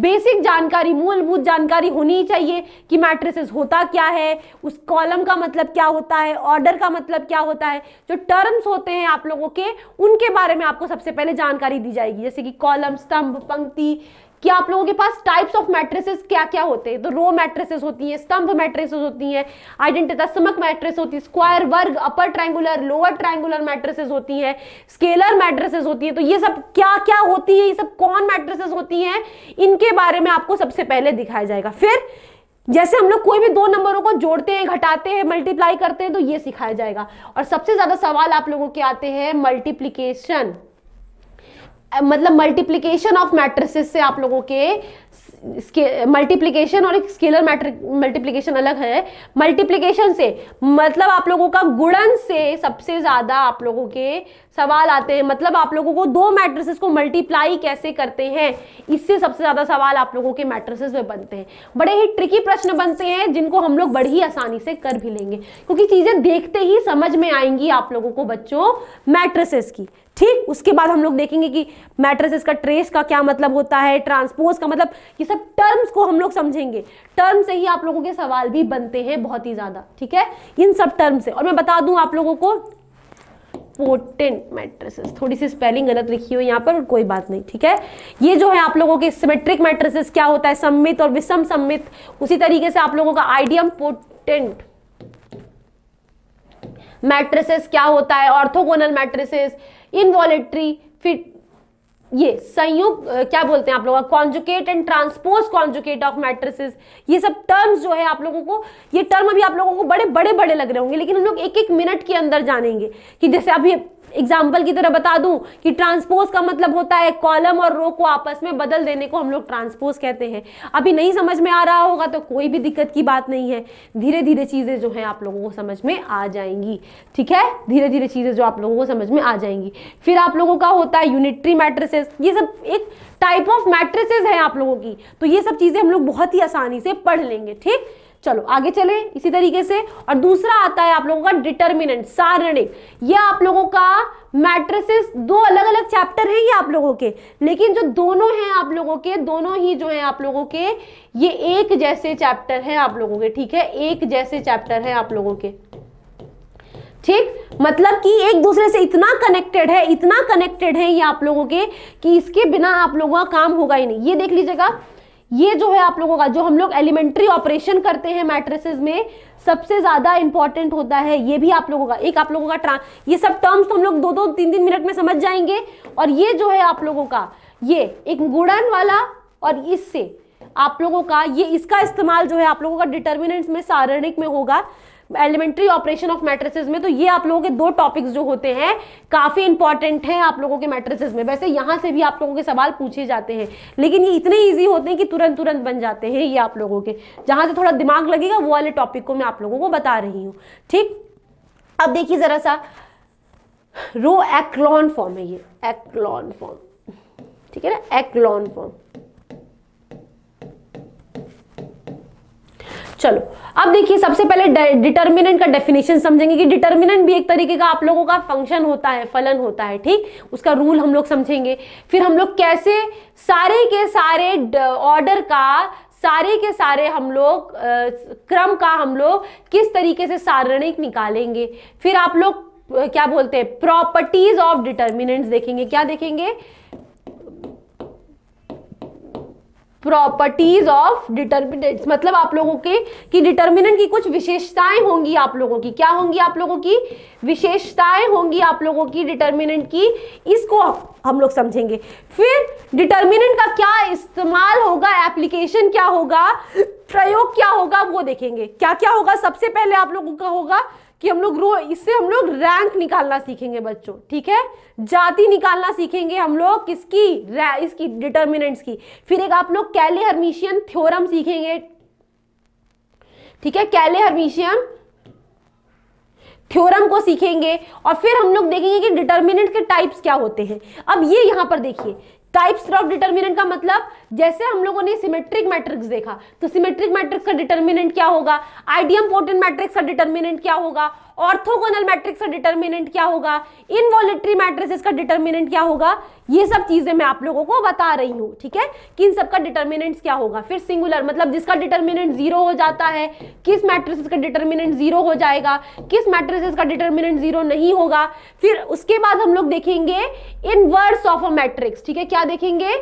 बेसिक जानकारी मूलभूत जानकारी होनी चाहिए कि मैट्रिसेस होता क्या है उस कॉलम का मतलब क्या होता है ऑर्डर का मतलब क्या होता है जो टर्म्स होते हैं आप लोगों के उनके बारे में आपको सबसे पहले जानकारी दी जाएगी जैसे कि कॉलम स्तंभ पंक्ति कि आप लोगों के पास टाइप्स ऑफ मैट्रेसेस क्या क्या होते हैं तो रो मैट्रेसेस होती हैं स्तंभ मैट्रेसेस होती हैं आइडेंटितासमक मैट्रेस होती है स्क्वायर वर्ग upper triangular lower triangular matrices होती हैं स्केलर मैट्रेसेस होती हैं तो ये सब क्या क्या होती है ये सब कौन मैट्रेसेस होती हैं इनके बारे में आपको सबसे पहले दिखाया जाएगा फिर जैसे हम लोग कोई भी दो नंबरों को जोड़ते हैं घटाते हैं मल्टीप्लाई करते हैं तो ये सिखाया जाएगा और सबसे ज्यादा सवाल आप लोगों के आते हैं मल्टीप्लीकेशन मतलब मल्टीप्लीकेशन ऑफ मैट्रिसेस से आप लोगों के मल्टीप्लीकेशन और एक स्केलर मैट्रिक मल्टीप्लीकेशन अलग है मल्टीप्लीकेशन से मतलब आप लोगों का गुणन से सबसे ज़्यादा आप लोगों के सवाल आते हैं मतलब आप लोगों को दो मैट्रिसेस को मल्टीप्लाई कैसे करते हैं इससे सबसे ज़्यादा सवाल आप लोगों के मैट्रिसेस में बनते हैं बड़े ही ट्रिकी प्रश्न बनते हैं जिनको हम लोग बड़ी ही आसानी से कर भी लेंगे क्योंकि चीज़ें देखते ही समझ में आएंगी आप लोगों को बच्चों मैट्रिसेस की ठीक उसके बाद हम लोग देखेंगे कि मैट्रेसिस का ट्रेस का क्या मतलब होता है ट्रांसपोज का मतलब ये सब टर्म्स को हम लोग समझेंगे टर्म से ही आप लोगों के सवाल भी बनते हैं बहुत ही ज़्यादा ठीक है इन सब टर्म से और मैं बता दूं आप लोगों को पोटेंट मैट्रिसेस थोड़ी सी स्पेलिंग गलत लिखी हुई यहाँ पर कोई बात नहीं ठीक है ये जो है आप लोगों के सिमेट्रिक मैट्रिसेस क्या होता है सम्मित और विषम सम्मित उसी तरीके से आप लोगों का आइडियम पोटेंट मैट्रसेस क्या होता है ऑर्थोगोनल मैट्रसेस इनवॉलेट्री फिर ये संयुक्त क्या बोलते हैं आप लोग conjugate and transpose conjugate of matrices ये सब टर्म्स जो है आप लोगों को ये टर्म अभी आप लोगों को बड़े बड़े बड़े लग रहे होंगे लेकिन हम लोग एक एक मिनट के अंदर जानेंगे कि जैसे अभी एग्जाम्पल की तरह बता दूं कि ट्रांसपोज का मतलब होता है कॉलम और रो को आपस में बदल देने को हम लोग ट्रांसपोज कहते हैं अभी नहीं समझ में आ रहा होगा तो कोई भी दिक्कत की बात नहीं है धीरे धीरे चीज़ें जो है आप लोगों को समझ में आ जाएंगी ठीक है धीरे धीरे चीज़ें जो आप लोगों को समझ में आ जाएंगी फिर आप लोगों का होता है यूनिट्री मैट्रेसेस ये सब एक टाइप ऑफ मैट्रेसेस है आप लोगों की तो ये सब चीज़ें हम लोग बहुत ही आसानी से पढ़ लेंगे ठीक चलो आगे चले इसी तरीके से और दूसरा आता है आप लोगों का डिटर्मिनेंट सारणिक ये आप लोगों का मैट्रिसेस दो अलग अलग चैप्टर है ये आप लोगों के लेकिन जो दोनों हैं आप लोगों के दोनों ही जो हैं आप लोगों के ये एक जैसे चैप्टर हैं आप लोगों के ठीक है एक जैसे चैप्टर हैं आप लोगों के ठीक मतलब कि एक दूसरे से इतना कनेक्टेड है इतना कनेक्टेड है ये आप लोगों के कि इसके बिना आप लोगों का काम होगा ही नहीं ये देख लीजिएगा ये जो है आप लोगों का जो हम लोग एलिमेंट्री ऑपरेशन करते हैं मैट्रिसेस में सबसे ज्यादा इंपॉर्टेंट होता है ये भी आप लोगों का एक आप लोगों का ट्रां ये सब टर्म्स तो हम लोग दो दो तीन तीन मिनट में समझ जाएंगे और ये जो है आप लोगों का ये एक गुड़न वाला और इससे आप लोगों का ये इसका इस्तेमाल जो है आप लोगों का डिटर्मिनेंट्स में सारणिक में होगा एलिमेंट्री ऑपरेशन ऑफ मैट्रिसेस में तो ये आप लोगों के दो टॉपिक्स जो होते हैं काफी इंपॉर्टेंट हैं आप लोगों के मैट्रिसेस में वैसे यहां से भी आप लोगों के सवाल पूछे जाते हैं लेकिन ये इतने ईजी होते हैं कि तुरंत तुरंत बन जाते हैं ये आप लोगों के जहां से थोड़ा दिमाग लगेगा वो वाले टॉपिक को मैं आप लोगों को बता रही हूँ ठीक अब देखिए ज़रा सा रो एक्लॉन फॉर्म है ये एक्लॉन फॉर्म ठीक है ना एक्लॉन फॉर्म चलो अब देखिए सबसे पहले डिटर्मिनेंट का डेफिनेशन समझेंगे कि डिटर्मिनेंट भी एक तरीके का आप लोगों का फंक्शन होता है फलन होता है ठीक उसका रूल हम लोग समझेंगे फिर हम लोग कैसे सारे के सारे ऑर्डर का सारे के सारे हम लोग क्रम का हम लोग किस तरीके से सारणिक निकालेंगे फिर आप लोग क्या बोलते हैं प्रॉपर्टीज ऑफ डिटर्मिनेंट्स देखेंगे क्या देखेंगे प्रॉपर्टीज ऑफ डिटर्मिनेंट्स मतलब आप लोगों के कि डिटर्मिनेंट की कुछ विशेषताएं होंगी आप लोगों की क्या होंगी आप लोगों की विशेषताएं होंगी आप लोगों की डिटर्मिनेंट की इसको हम लोग समझेंगे फिर डिटर्मिनेंट का क्या इस्तेमाल होगा एप्लीकेशन क्या होगा प्रयोग क्या होगा वो देखेंगे क्या क्या होगा सबसे पहले आप लोगों का होगा कि हम लोग रो इससे हम लोग रैंक निकालना सीखेंगे बच्चों ठीक है जाति निकालना सीखेंगे हम लोग किसकी इसकी डिटर्मिनेंट्स की फिर एक आप लोग कैले हरमिशियन थ्योरम सीखेंगे ठीक है कैले हरमिशियन थ्योरम को सीखेंगे और फिर हम लोग देखेंगे कि डिटर्मिनेंट के टाइप्स क्या होते हैं अब ये यहां पर देखिए टाइप्स ऑफ डिटर्मिनेंट का मतलब जैसे हम लोगों ने सिमेट्रिक मैट्रिक्स देखा तो सिमेट्रिक मैट्रिक्स का डिटर्मिनेंट क्या होगा आइडियम पोर्टेंट मैट्रिक्स का डिटर्मिनेंट क्या होगा ऑर्थोगोनल मैट्रिक्स का डिटर्मिनेंट क्या होगा इनवॉलेटरी मैट्रिक्स का डिटर्मिनेंट क्या होगा ये सब चीजें मैं आप लोगों को बता रही हूँ ठीक है कि इन सबका डिटर्मिनेंट क्या होगा फिर सिंगुलर मतलब जिसका डिटर्मिनेंट जीरो हो जाता है किस मैट्रिक्स का डिटर्मिनेंट जीरो हो जाएगा किस मैट्रिक्स का डिटर्मिनेंट जीरो नहीं होगा फिर उसके बाद हम लोग देखेंगे इनवर्स ऑफ अ मैट्रिक्स ठीक है क्या देखेंगे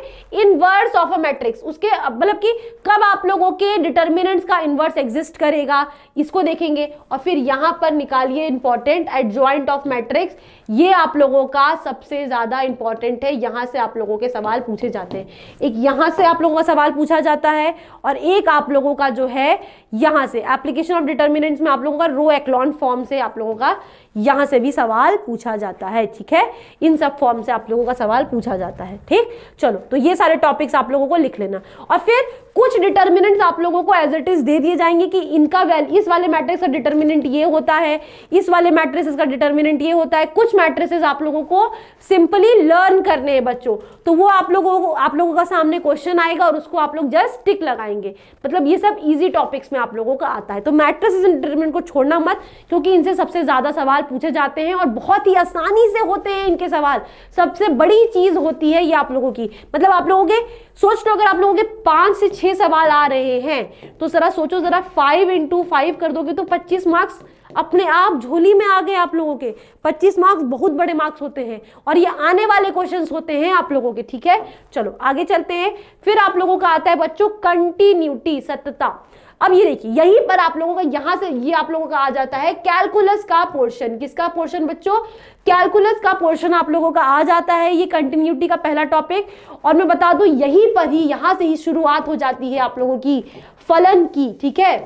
इनवर्स ऑफ अ मैट्रिक्स उसके मतलब कि कब आप लोगों के डिटर्मिनेंट्स का इनवर्स एग्जिस्ट करेगा इसको देखेंगे और फिर यहां पर निकाल ये इंपॉर्टेंट ज्वाइंट ऑफ मैट्रिक्स ये आप लोगों का सबसे ज़्यादा इंपॉर्टेंट है यहां से आप लोगों के सवाल पूछे जाते हैं एक यहां से आप लोगों का सवाल पूछा जाता है और एक आप लोगों का जो है यहां से एप्लीकेशन ऑफ डिटर्मिनेंट्स में आप लोगों का रो एक्लॉन फॉर्म से आप लोगों का यहां से भी सवाल पूछा जाता है ठीक है इन सब फॉर्म से आप लोगों का सवाल पूछा जाता है ठीक चलो तो ये सारे टॉपिक्स आप लोगों को लिख लेना और फिर कुछ डिटर्मिनेंट्स आप लोगों को एज इट इज दे दिए जाएंगे कि इनका वैल इस वाले मैट्रिक्स का डिटर्मिनेंट ये होता है इस वाले मैट्रिसेस का डिटर्मिनेंट ये होता है कुछ मैट्रिसेस आप लोगों को सिंपली लर्न करने हैं बच्चों तो वो आप लोगों को आप लोगों का सामने क्वेश्चन आएगा और उसको आप लोग जस्ट टिक लगाएंगे मतलब ये सब ईजी टॉपिक्स में आप लोगों का आता है तो मैट्रिक्स इंटरमेंट को छोड़ना मत क्योंकि इनसे सबसे ज़्यादा सवाल पूछे जाते हैं और बहुत ही आसानी से होते हैं इनके सवाल सबसे बड़ी चीज़ होती है ये आप लोगों की मतलब आप लोगों के सोच लो अगर आप लोगों के पांच से छह सवाल आ रहे हैं तो ज़रा सोचो ज़रा फाइव इंटू फाइव कर दोगे तो पच्चीस मार्क्स अपने आप झोली में आ गए आप लोगों के 25 मार्क्स बहुत बड़े मार्क्स होते हैं और ये आने वाले क्वेश्चंस होते हैं आप लोगों के ठीक है चलो आगे चलते हैं फिर आप लोगों का आता है बच्चों कंटिन्यूटी सत्यता अब ये देखिए यहीं पर आप लोगों का यहां से ये आप लोगों का आ जाता है कैलकुलस का पोर्शन किसका पोर्शन बच्चों कैलकुलस का पोर्शन आप लोगों का आ जाता है ये कंटिन्यूटी का पहला टॉपिक और मैं बता दू यहीं पर ही यहां से ही शुरुआत हो जाती है आप लोगों की फलन की ठीक है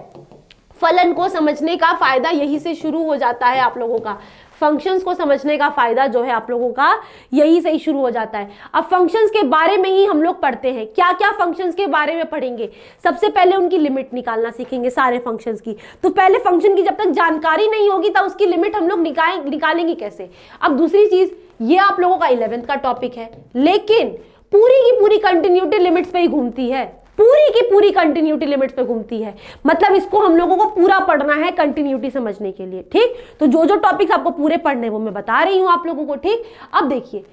फलन को समझने का फायदा यही से शुरू हो जाता है आप लोगों का फंक्शंस को समझने का फायदा जो है आप लोगों का यही से ही शुरू हो जाता है अब फंक्शंस के बारे में ही हम लोग पढ़ते हैं क्या क्या फंक्शंस के बारे में पढ़ेंगे सबसे पहले उनकी लिमिट निकालना सीखेंगे सारे फंक्शंस की तो पहले फंक्शन की जब तक जानकारी नहीं होगी तब उसकी लिमिट हम लोग निकालेंगे कैसे अब दूसरी चीज ये आप लोगों का इलेवेंथ का टॉपिक है लेकिन पूरी की पूरी कंटिन्यूटी लिमिट्स पे ही घूमती है पूरी की पूरी कंटिन्यूटी लिमिट्स पे घूमती है मतलब इसको हम लोगों को पूरा पढ़ना है कंटिन्यूटी समझने के लिए ठीक तो जो जो टॉपिक्स आपको पूरे पढ़ने वो मैं बता रही हूँ आप लोगों को ठीक अब देखिए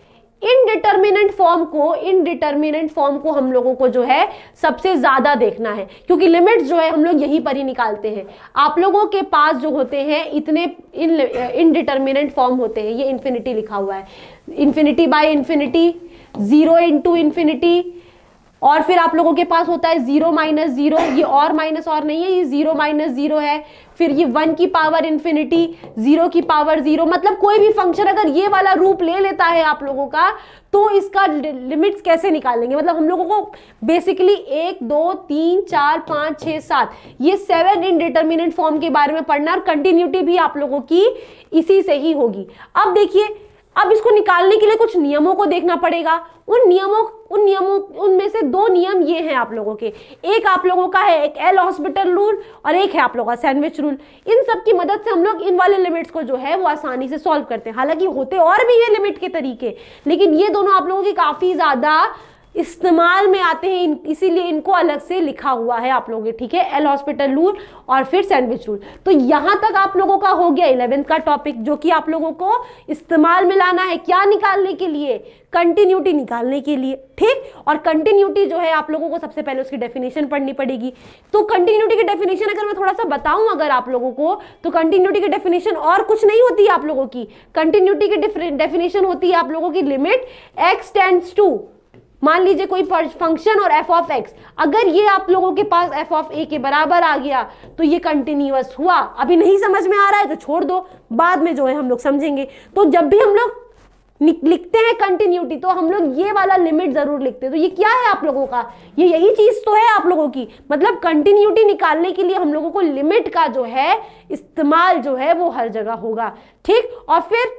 इनडिटर्मिनेंट फॉर्म को इनडिटर्मिनेंट फॉर्म को हम लोगों को जो है सबसे ज़्यादा देखना है क्योंकि लिमिट्स जो है हम लोग यहीं पर ही निकालते हैं आप लोगों के पास जो होते हैं इतने इनडिटर्मिनेंट फॉर्म होते हैं ये इन्फिनिटी लिखा हुआ है infinity by infinity zero into infinity और फिर आप लोगों के पास होता है जीरो माइनस जीरो ये और माइनस और नहीं है ये जीरो माइनस जीरो है फिर ये वन की पावर इन्फिनिटी जीरो की पावर जीरो मतलब कोई भी फंक्शन अगर ये वाला रूप ले लेता है आप लोगों का तो इसका लिमिट्स कैसे निकालेंगे मतलब हम लोगों को बेसिकली एक दो तीन चार पाँच छः सात ये सेवन इनडिटर्मिनेंट फॉर्म के बारे में पढ़ना और कंटिन्यूटी भी आप लोगों की इसी से ही होगी अब देखिए अब इसको निकालने के लिए कुछ नियमों को देखना पड़ेगा उन नियमों उन नियमों उनमें से दो नियम ये हैं आप लोगों के एक आप लोगों का है एक एल हॉस्पिटल रूल और एक है आप लोगों का सैंडविच रूल इन सब की मदद से हम लोग इन वाले लिमिट्स को जो है वो आसानी से सॉल्व करते हैं हालांकि होते और भी ये लिमिट के तरीके लेकिन ये दोनों आप लोगों के काफ़ी ज़्यादा इस्तेमाल में आते हैं इन, इसीलिए इनको अलग से लिखा हुआ है आप लोगों के ठीक है एल हॉस्पिटल रूल और फिर सैंडविच रूल तो यहाँ तक आप लोगों का हो गया इलेवेंथ का टॉपिक जो कि आप लोगों को इस्तेमाल में लाना है क्या निकालने के लिए कंटिन्यूटी निकालने के लिए ठीक और कंटिन्यूटी जो है आप लोगों को सबसे पहले उसकी डेफिनेशन पढ़नी पड़ेगी तो कंटिन्यूटी की डेफिनेशन अगर मैं थोड़ा सा बताऊं अगर आप लोगों को तो कंटिन्यूटी की डेफिनेशन और कुछ नहीं होती है आप लोगों की कंटिन्यूटी की डेफिनेशन होती है आप लोगों की लिमिट एक्स टेंड्स टू मान लीजिए कोई फंक्शन और एफ ऑफ एक्स अगर ये आप लोगों के पास एफ ऑफ ए के बराबर आ गया तो ये कंटिन्यूस हुआ अभी नहीं समझ में आ रहा है तो छोड़ दो बाद में जो है हम लोग समझेंगे तो जब भी हम लोग लिखते हैं कंटिन्यूटी तो हम लोग ये वाला लिमिट जरूर लिखते हैं तो ये क्या है आप लोगों का ये यही चीज तो है आप लोगों की मतलब कंटिन्यूटी निकालने के लिए हम लोगों को लिमिट का जो है इस्तेमाल जो है वो हर जगह होगा ठीक और फिर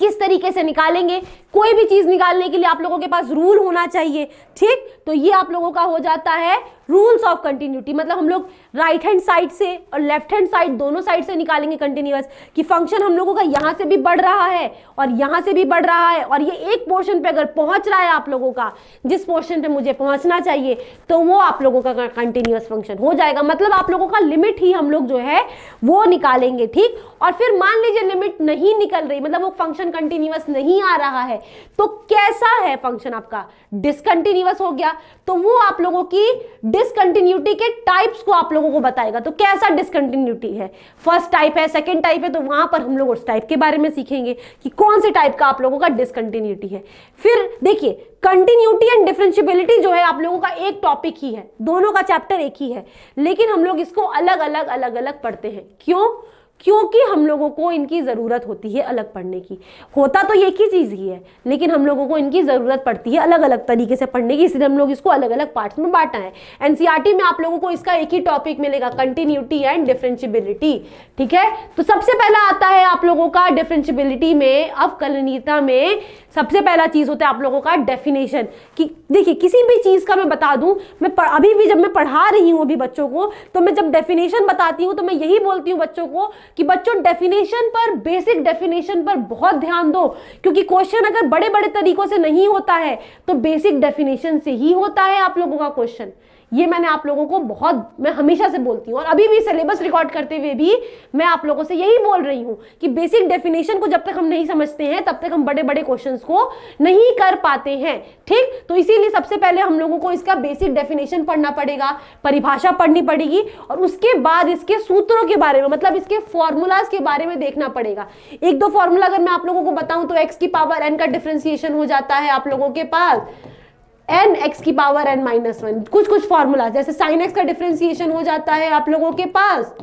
किस तरीके से निकालेंगे कोई भी चीज़ निकालने के लिए आप लोगों के पास रूल होना चाहिए ठीक तो ये आप लोगों का हो जाता है रूल्स ऑफ कंटिन्यूटी मतलब हम लोग राइट हैंड साइड से और लेफ्ट हैंड साइड दोनों साइड से निकालेंगे कंटिन्यूस कि फंक्शन हम लोगों का यहाँ से भी बढ़ रहा है और यहाँ से भी बढ़ रहा है और ये एक पोर्शन पे अगर पहुँच रहा है आप लोगों का जिस पोर्शन पे मुझे पहुँचना चाहिए तो वो आप लोगों का कंटिन्यूस फंक्शन हो जाएगा मतलब आप लोगों का लिमिट ही हम लोग जो है वो निकालेंगे ठीक और फिर मान लीजिए लिमिट नहीं निकल रही मतलब वो फंक्शन कंटिन्यूस नहीं आ रहा है तो कैसा है फंक्शन आपका डिसकंटिन्यूस हो गया तो वो आप लोगों की डिसकंटिन्यूटी के टाइप्स को आप लोगों को बताएगा तो कैसा डिसकंटिन्यूटी है फर्स्ट टाइप है सेकेंड टाइप है तो वहां पर हम लोग उस टाइप के बारे में सीखेंगे कि कौन से टाइप का आप लोगों का डिसकंटिन्यूटी है फिर देखिए कंटिन्यूटी एंड डिफ्रेंशियबिलिटी जो है आप लोगों का एक टॉपिक ही है दोनों का चैप्टर एक ही है लेकिन हम लोग इसको अलग अलग अलग अलग पढ़ते हैं क्यों क्योंकि हम लोगों को इनकी ज़रूरत होती है अलग पढ़ने की होता तो एक ही चीज़ ही है लेकिन हम लोगों को इनकी ज़रूरत पड़ती है अलग अलग तरीके से पढ़ने की इसलिए हम लोग इसको अलग अलग पार्ट्स में बांटा है एनसीईआरटी e में आप लोगों को इसका एक ही टॉपिक मिलेगा कंटिन्यूटी एंड डिफ्रेंशिबिलिटी ठीक है तो सबसे पहला आता है आप लोगों का डिफ्रेंशिबिलिटी में अवकलनीयता में सबसे पहला चीज़ होता है आप लोगों का डेफिनेशन कि देखिए किसी भी चीज़ का मैं बता दूँ मैं अभी भी जब मैं पढ़ा रही हूँ अभी बच्चों को तो मैं जब डेफिनेशन बताती हूँ तो मैं यही बोलती हूँ बच्चों को कि बच्चों डेफिनेशन पर बेसिक डेफिनेशन पर बहुत ध्यान दो क्योंकि क्वेश्चन अगर बड़े बड़े तरीकों से नहीं होता है तो बेसिक डेफिनेशन से ही होता है आप लोगों का क्वेश्चन ये मैंने आप लोगों को बहुत मैं हमेशा से बोलती हूँ और अभी भी सिलेबस रिकॉर्ड करते हुए भी मैं आप लोगों से यही बोल रही हूँ कि बेसिक डेफिनेशन को जब तक हम नहीं समझते हैं तब तक हम बड़े बड़े क्वेश्चन को नहीं कर पाते हैं ठीक तो इसीलिए सबसे पहले हम लोगों को इसका बेसिक डेफिनेशन पढ़ना पड़ेगा परिभाषा पढ़नी पड़ेगी और उसके बाद इसके सूत्रों के बारे में मतलब इसके फॉर्मूलाज के बारे में देखना पड़ेगा एक दो फॉर्मूला अगर मैं आप लोगों को बताऊं तो एक्स की पावर एन का डिफ्रेंसिएशन हो जाता है आप लोगों के पास एन एक्स की पावर एन माइनस वन कुछ कुछ फॉर्मूला जैसे साइन एक्स का डिफ्रेंसिएशन हो जाता है आप लोगों के पास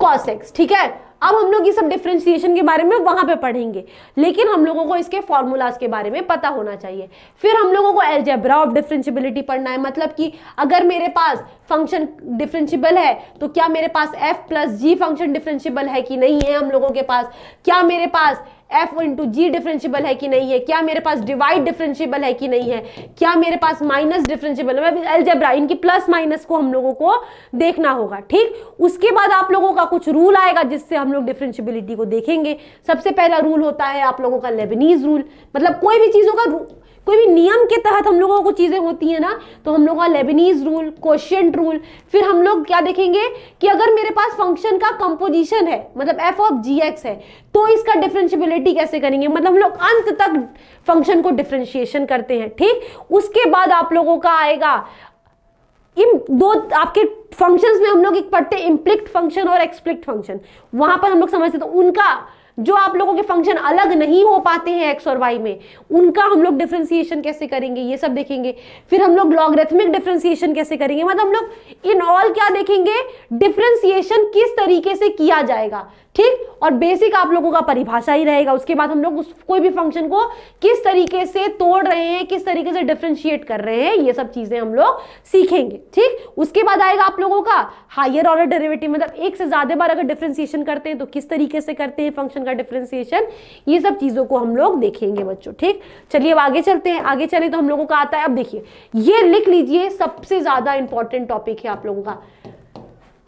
कॉस एक्स ठीक है अब हम लोग ये सब डिफ्रेंसिएशन के बारे में वहां पे पढ़ेंगे लेकिन हम लोगों को इसके फॉर्मूलाज के बारे में पता होना चाहिए फिर हम लोगों को एल्जेब्रा ऑफ डिफ्रेंशियबिलिटी पढ़ना है मतलब कि अगर मेरे पास फंक्शन डिफ्रेंशियबल है तो क्या मेरे पास f plus g function differentiable है कि नहीं है हम लोगों के पास क्या मेरे पास एफ इंटू जी डिफ्रेंशियबल है कि नहीं है क्या मेरे पास डिवाइड डिफ्रेंशियबल है कि नहीं है क्या मेरे पास माइनस डिफ्रेंशियबल है एलजेब्रा इनकी प्लस माइनस को हम लोगों को देखना होगा ठीक उसके बाद आप लोगों का कुछ रूल आएगा जिससे हम लोग डिफ्रेंशियबिलिटी को देखेंगे सबसे पहला रूल होता है आप लोगों का लेबनीज रूल मतलब कोई भी का रूल कोई भी नियम के तहत हम लोगों को चीज़ें होती हैं ना तो हम लोग का लेबनीज रूल क्वेश्चन रूल फिर हम लोग क्या देखेंगे कि अगर मेरे पास फंक्शन का कंपोजिशन है मतलब एफ ऑफ जी एक्स है तो इसका डिफ्रेंशियबिलिटी कैसे करेंगे मतलब हम लोग अंत तक फंक्शन को डिफ्रेंशिएशन करते हैं ठीक उसके बाद आप लोगों का आएगा इन दो आपके फंक्शंस में हम लोग एक पढ़ते इम्प्लिक्ट फंक्शन और एक्सप्लिक्ट फंक्शन वहां पर हम लोग समझते तो उनका जो आप लोगों के फंक्शन अलग नहीं हो पाते हैं एक्स और वाई में उनका हम लोग डिफ्रेंसिएशन कैसे करेंगे ये सब देखेंगे फिर हम लोग लॉगरेथमिक डिफ्रेंसिएशन कैसे करेंगे मतलब हम लोग इन ऑल क्या देखेंगे डिफ्रेंसिएशन किस तरीके से किया जाएगा ठीक और बेसिक आप लोगों का परिभाषा ही रहेगा उसके बाद हम लोग उस कोई भी फंक्शन को किस तरीके से तोड़ रहे हैं किस तरीके से डिफ्रेंशिएट कर रहे हैं ये सब चीज़ें हम लोग सीखेंगे ठीक उसके बाद आएगा आप लोगों का हायर ऑर्डर डेरिवेटिव मतलब एक से ज़्यादा बार अगर डिफ्रेंसिएशन करते हैं तो किस तरीके से करते हैं फंक्शन का डिफ्रेंसिएशन ये सब चीज़ों को हम लोग देखेंगे बच्चों ठीक चलिए अब आगे चलते हैं आगे चले तो हम लोगों का आता है अब देखिए ये लिख लीजिए सबसे ज़्यादा इंपॉर्टेंट टॉपिक है आप लोगों का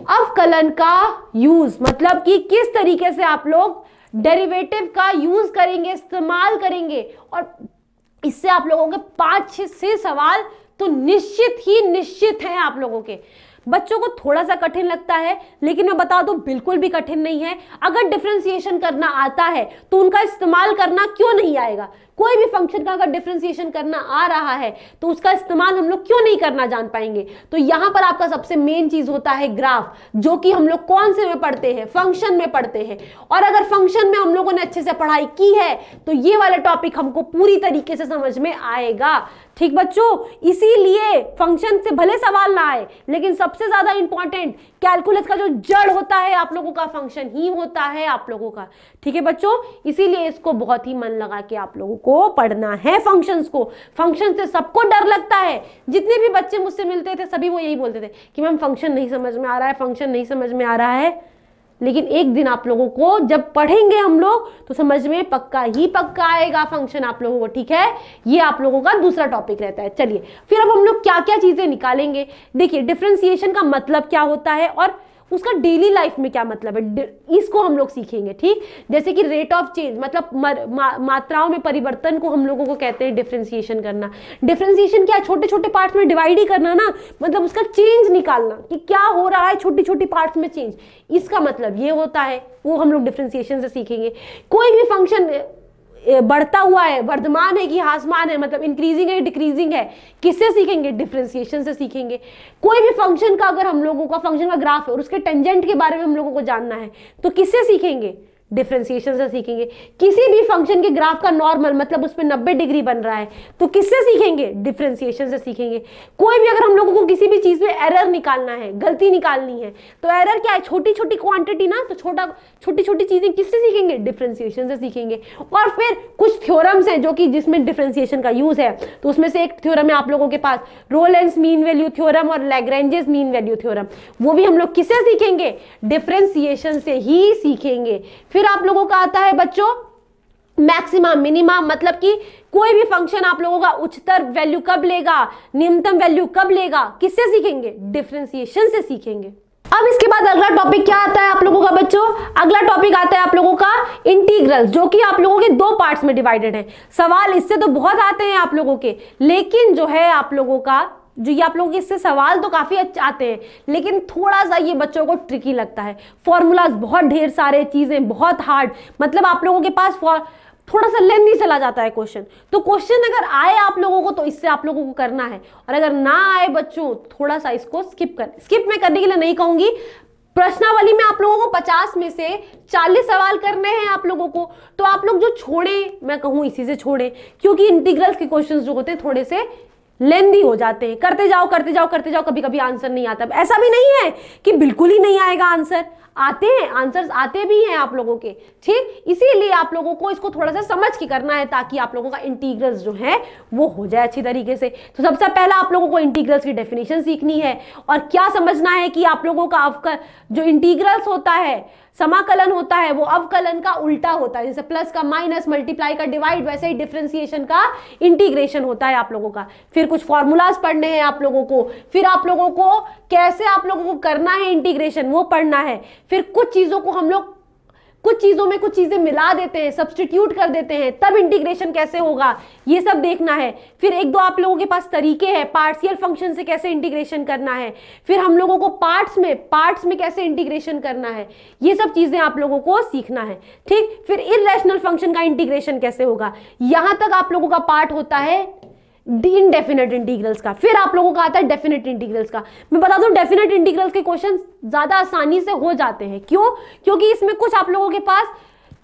अवकलन का यूज मतलब कि किस तरीके से आप लोग डेरिवेटिव का यूज करेंगे इस्तेमाल करेंगे और इससे आप लोगों के पांच से सवाल तो निश्चित ही निश्चित हैं आप लोगों के बच्चों को थोड़ा सा कठिन लगता है लेकिन मैं बता दूं बिल्कुल भी कठिन नहीं है अगर डिफ्रेंसिएशन करना आता है तो उनका इस्तेमाल करना क्यों नहीं आएगा कोई भी फंक्शन का अगर डिफ्रेंसिएशन करना आ रहा है तो उसका इस्तेमाल हम लोग क्यों नहीं करना जान पाएंगे तो यहां पर आपका सबसे मेन चीज होता है ग्राफ जो कि हम लोग कौन से में पढ़ते हैं फंक्शन में पढ़ते हैं और अगर फंक्शन में हम लोगों ने अच्छे से पढ़ाई की है तो ये वाला टॉपिक हमको पूरी तरीके से समझ में आएगा ठीक बच्चों इसीलिए फंक्शन से भले सवाल ना आए लेकिन सबसे ज्यादा इंपॉर्टेंट कैलकुलस का जो जड़ होता है आप लोगों का फंक्शन ही होता है आप लोगों का ठीक है बच्चों इसीलिए इसको बहुत ही मन लगा के आप लोगों को पढ़ना है फंक्शंस को फंक्शन से सबको डर लगता है जितने भी बच्चे मुझसे मिलते थे सभी वो यही बोलते थे कि मैम फंक्शन नहीं समझ में आ रहा है फंक्शन नहीं समझ में आ रहा है लेकिन एक दिन आप लोगों को जब पढ़ेंगे हम लोग तो समझ में पक्का ही पक्का आएगा फंक्शन आप लोगों को ठीक है ये आप लोगों का दूसरा टॉपिक रहता है चलिए फिर अब हम लोग क्या क्या चीज़ें निकालेंगे देखिए डिफ्रेंसिएशन का मतलब क्या होता है और उसका डेली लाइफ में क्या मतलब है इसको हम लोग सीखेंगे ठीक जैसे कि रेट ऑफ चेंज मतलब मा, मात्राओं में परिवर्तन को हम लोगों को कहते हैं डिफ्रेंसिएशन करना डिफ्रेंसिएशन क्या छोटे छोटे पार्ट्स में डिवाइड ही करना ना मतलब उसका चेंज निकालना कि क्या हो रहा है छोटी छोटी पार्ट्स में चेंज इसका मतलब ये होता है वो हम लोग डिफ्रेंसिएशन से सीखेंगे कोई भी फंक्शन बढ़ता हुआ है वर्धमान है कि हासमान है मतलब इंक्रीजिंग है डिक्रीजिंग है किससे सीखेंगे डिफ्रेंसिएशन से सीखेंगे कोई भी फंक्शन का अगर हम लोगों का फंक्शन का ग्राफ है और उसके टेंजेंट के बारे में हम लोगों को जानना है तो किससे सीखेंगे डिफ्रेंसिएशन से सीखेंगे किसी भी फंक्शन के ग्राफ का नॉर्मल मतलब उसमें नब्बे डिग्री बन रहा है तो किससे सीखेंगे डिफ्रेंसिएशन से सीखेंगे कोई भी अगर हम लोगों को किसी भी चीज़ में एरर निकालना है गलती निकालनी है तो एरर क्या है छोटी छोटी क्वांटिटी ना तो छोटा छोटी छोटी चीज़ें किससे सीखेंगे डिफ्रेंसिएशन से सीखेंगे और फिर कुछ थ्योरम्स हैं जो कि जिसमें डिफ्रेंसिएशन का यूज़ है तो उसमें से एक थ्योरम है आप लोगों के पास रोलेंस मीन वैल्यू थ्योरम और लेग्रेंजेस मीन वैल्यू थ्योरम वो भी हम लोग किससे सीखेंगे डिफ्रेंसिएशन से ही सीखेंगे फिर फिर आप लोगों का आता है बच्चों मैक्सिमम मिनिमम मतलब कि कोई भी फंक्शन आप लोगों का उच्चतर वैल्यू कब लेगा निम्नतम वैल्यू कब लेगा किससे सीखेंगे डिफ्रेंसिएशन से सीखेंगे अब इसके बाद अगला टॉपिक क्या आता है आप लोगों का बच्चों अगला टॉपिक आता है आप लोगों का इंटीग्रल जो कि आप लोगों के दो पार्ट्स में डिवाइडेड है सवाल इससे तो बहुत आते हैं आप लोगों के लेकिन जो है आप लोगों का जो ये आप लोगों के इससे सवाल तो काफ़ी अच्छे आते हैं लेकिन थोड़ा सा ये बच्चों को ट्रिकी लगता है फॉर्मूलाज बहुत ढेर सारे चीज़ें बहुत हार्ड मतलब आप लोगों के पास थोड़ा सा लेंदी चला जाता है क्वेश्चन तो क्वेश्चन अगर आए आप लोगों को तो इससे आप लोगों को करना है और अगर ना आए बच्चों थोड़ा सा इसको स्किप कर स्किप मैं करने के लिए नहीं कहूँगी प्रश्नावली में आप लोगों को 50 में से 40 सवाल करने हैं आप लोगों को तो आप लोग जो छोड़े मैं कहूँ इसी से छोड़े क्योंकि इंटीग्रल्स के क्वेश्चंस जो होते हैं थोड़े से लेंदी हो जाते हैं करते जाओ करते जाओ करते जाओ कभी कभी आंसर नहीं आता ऐसा भी नहीं है कि बिल्कुल ही नहीं आएगा आंसर आते हैं आंसर्स आते भी हैं आप लोगों के ठीक इसीलिए आप लोगों को इसको थोड़ा सा समझ के करना है ताकि आप लोगों का इंटीग्रल्स जो है वो हो जाए अच्छी तरीके से तो सबसे पहला आप लोगों को इंटीग्रल्स की डेफिनेशन सीखनी है और क्या समझना है कि आप लोगों का आपका जो इंटीग्रल्स होता है समाकलन होता है वो अवकलन का उल्टा होता है जैसे प्लस का माइनस मल्टीप्लाई का डिवाइड वैसे ही डिफ्रेंसिएशन का इंटीग्रेशन होता है आप लोगों का फिर कुछ फॉर्मूलाज पढ़ने हैं आप लोगों को फिर आप लोगों को कैसे आप लोगों को करना है इंटीग्रेशन वो पढ़ना है फिर कुछ चीज़ों को हम लोग कुछ चीज़ों में कुछ चीज़ें मिला देते हैं सब्सटीट्यूट कर देते हैं तब इंटीग्रेशन कैसे होगा ये सब देखना है फिर एक दो आप लोगों के पास तरीके हैं पार्शियल फंक्शन से कैसे इंटीग्रेशन करना है फिर हम लोगों को पार्ट्स में पार्ट्स में कैसे इंटीग्रेशन करना है ये सब चीज़ें आप लोगों को सीखना है ठीक फिर इरेशनल फंक्शन का इंटीग्रेशन कैसे होगा यहाँ तक आप लोगों का पार्ट होता है इनडेफिनेट इंटीग्रल्स का फिर आप लोगों का आता है डेफिनेट इंटीग्रल्स का मैं बता दूं डेफिनेट इंटीग्रल्स के क्वेश्चन ज़्यादा आसानी से हो जाते हैं क्यों क्योंकि इसमें कुछ आप लोगों के पास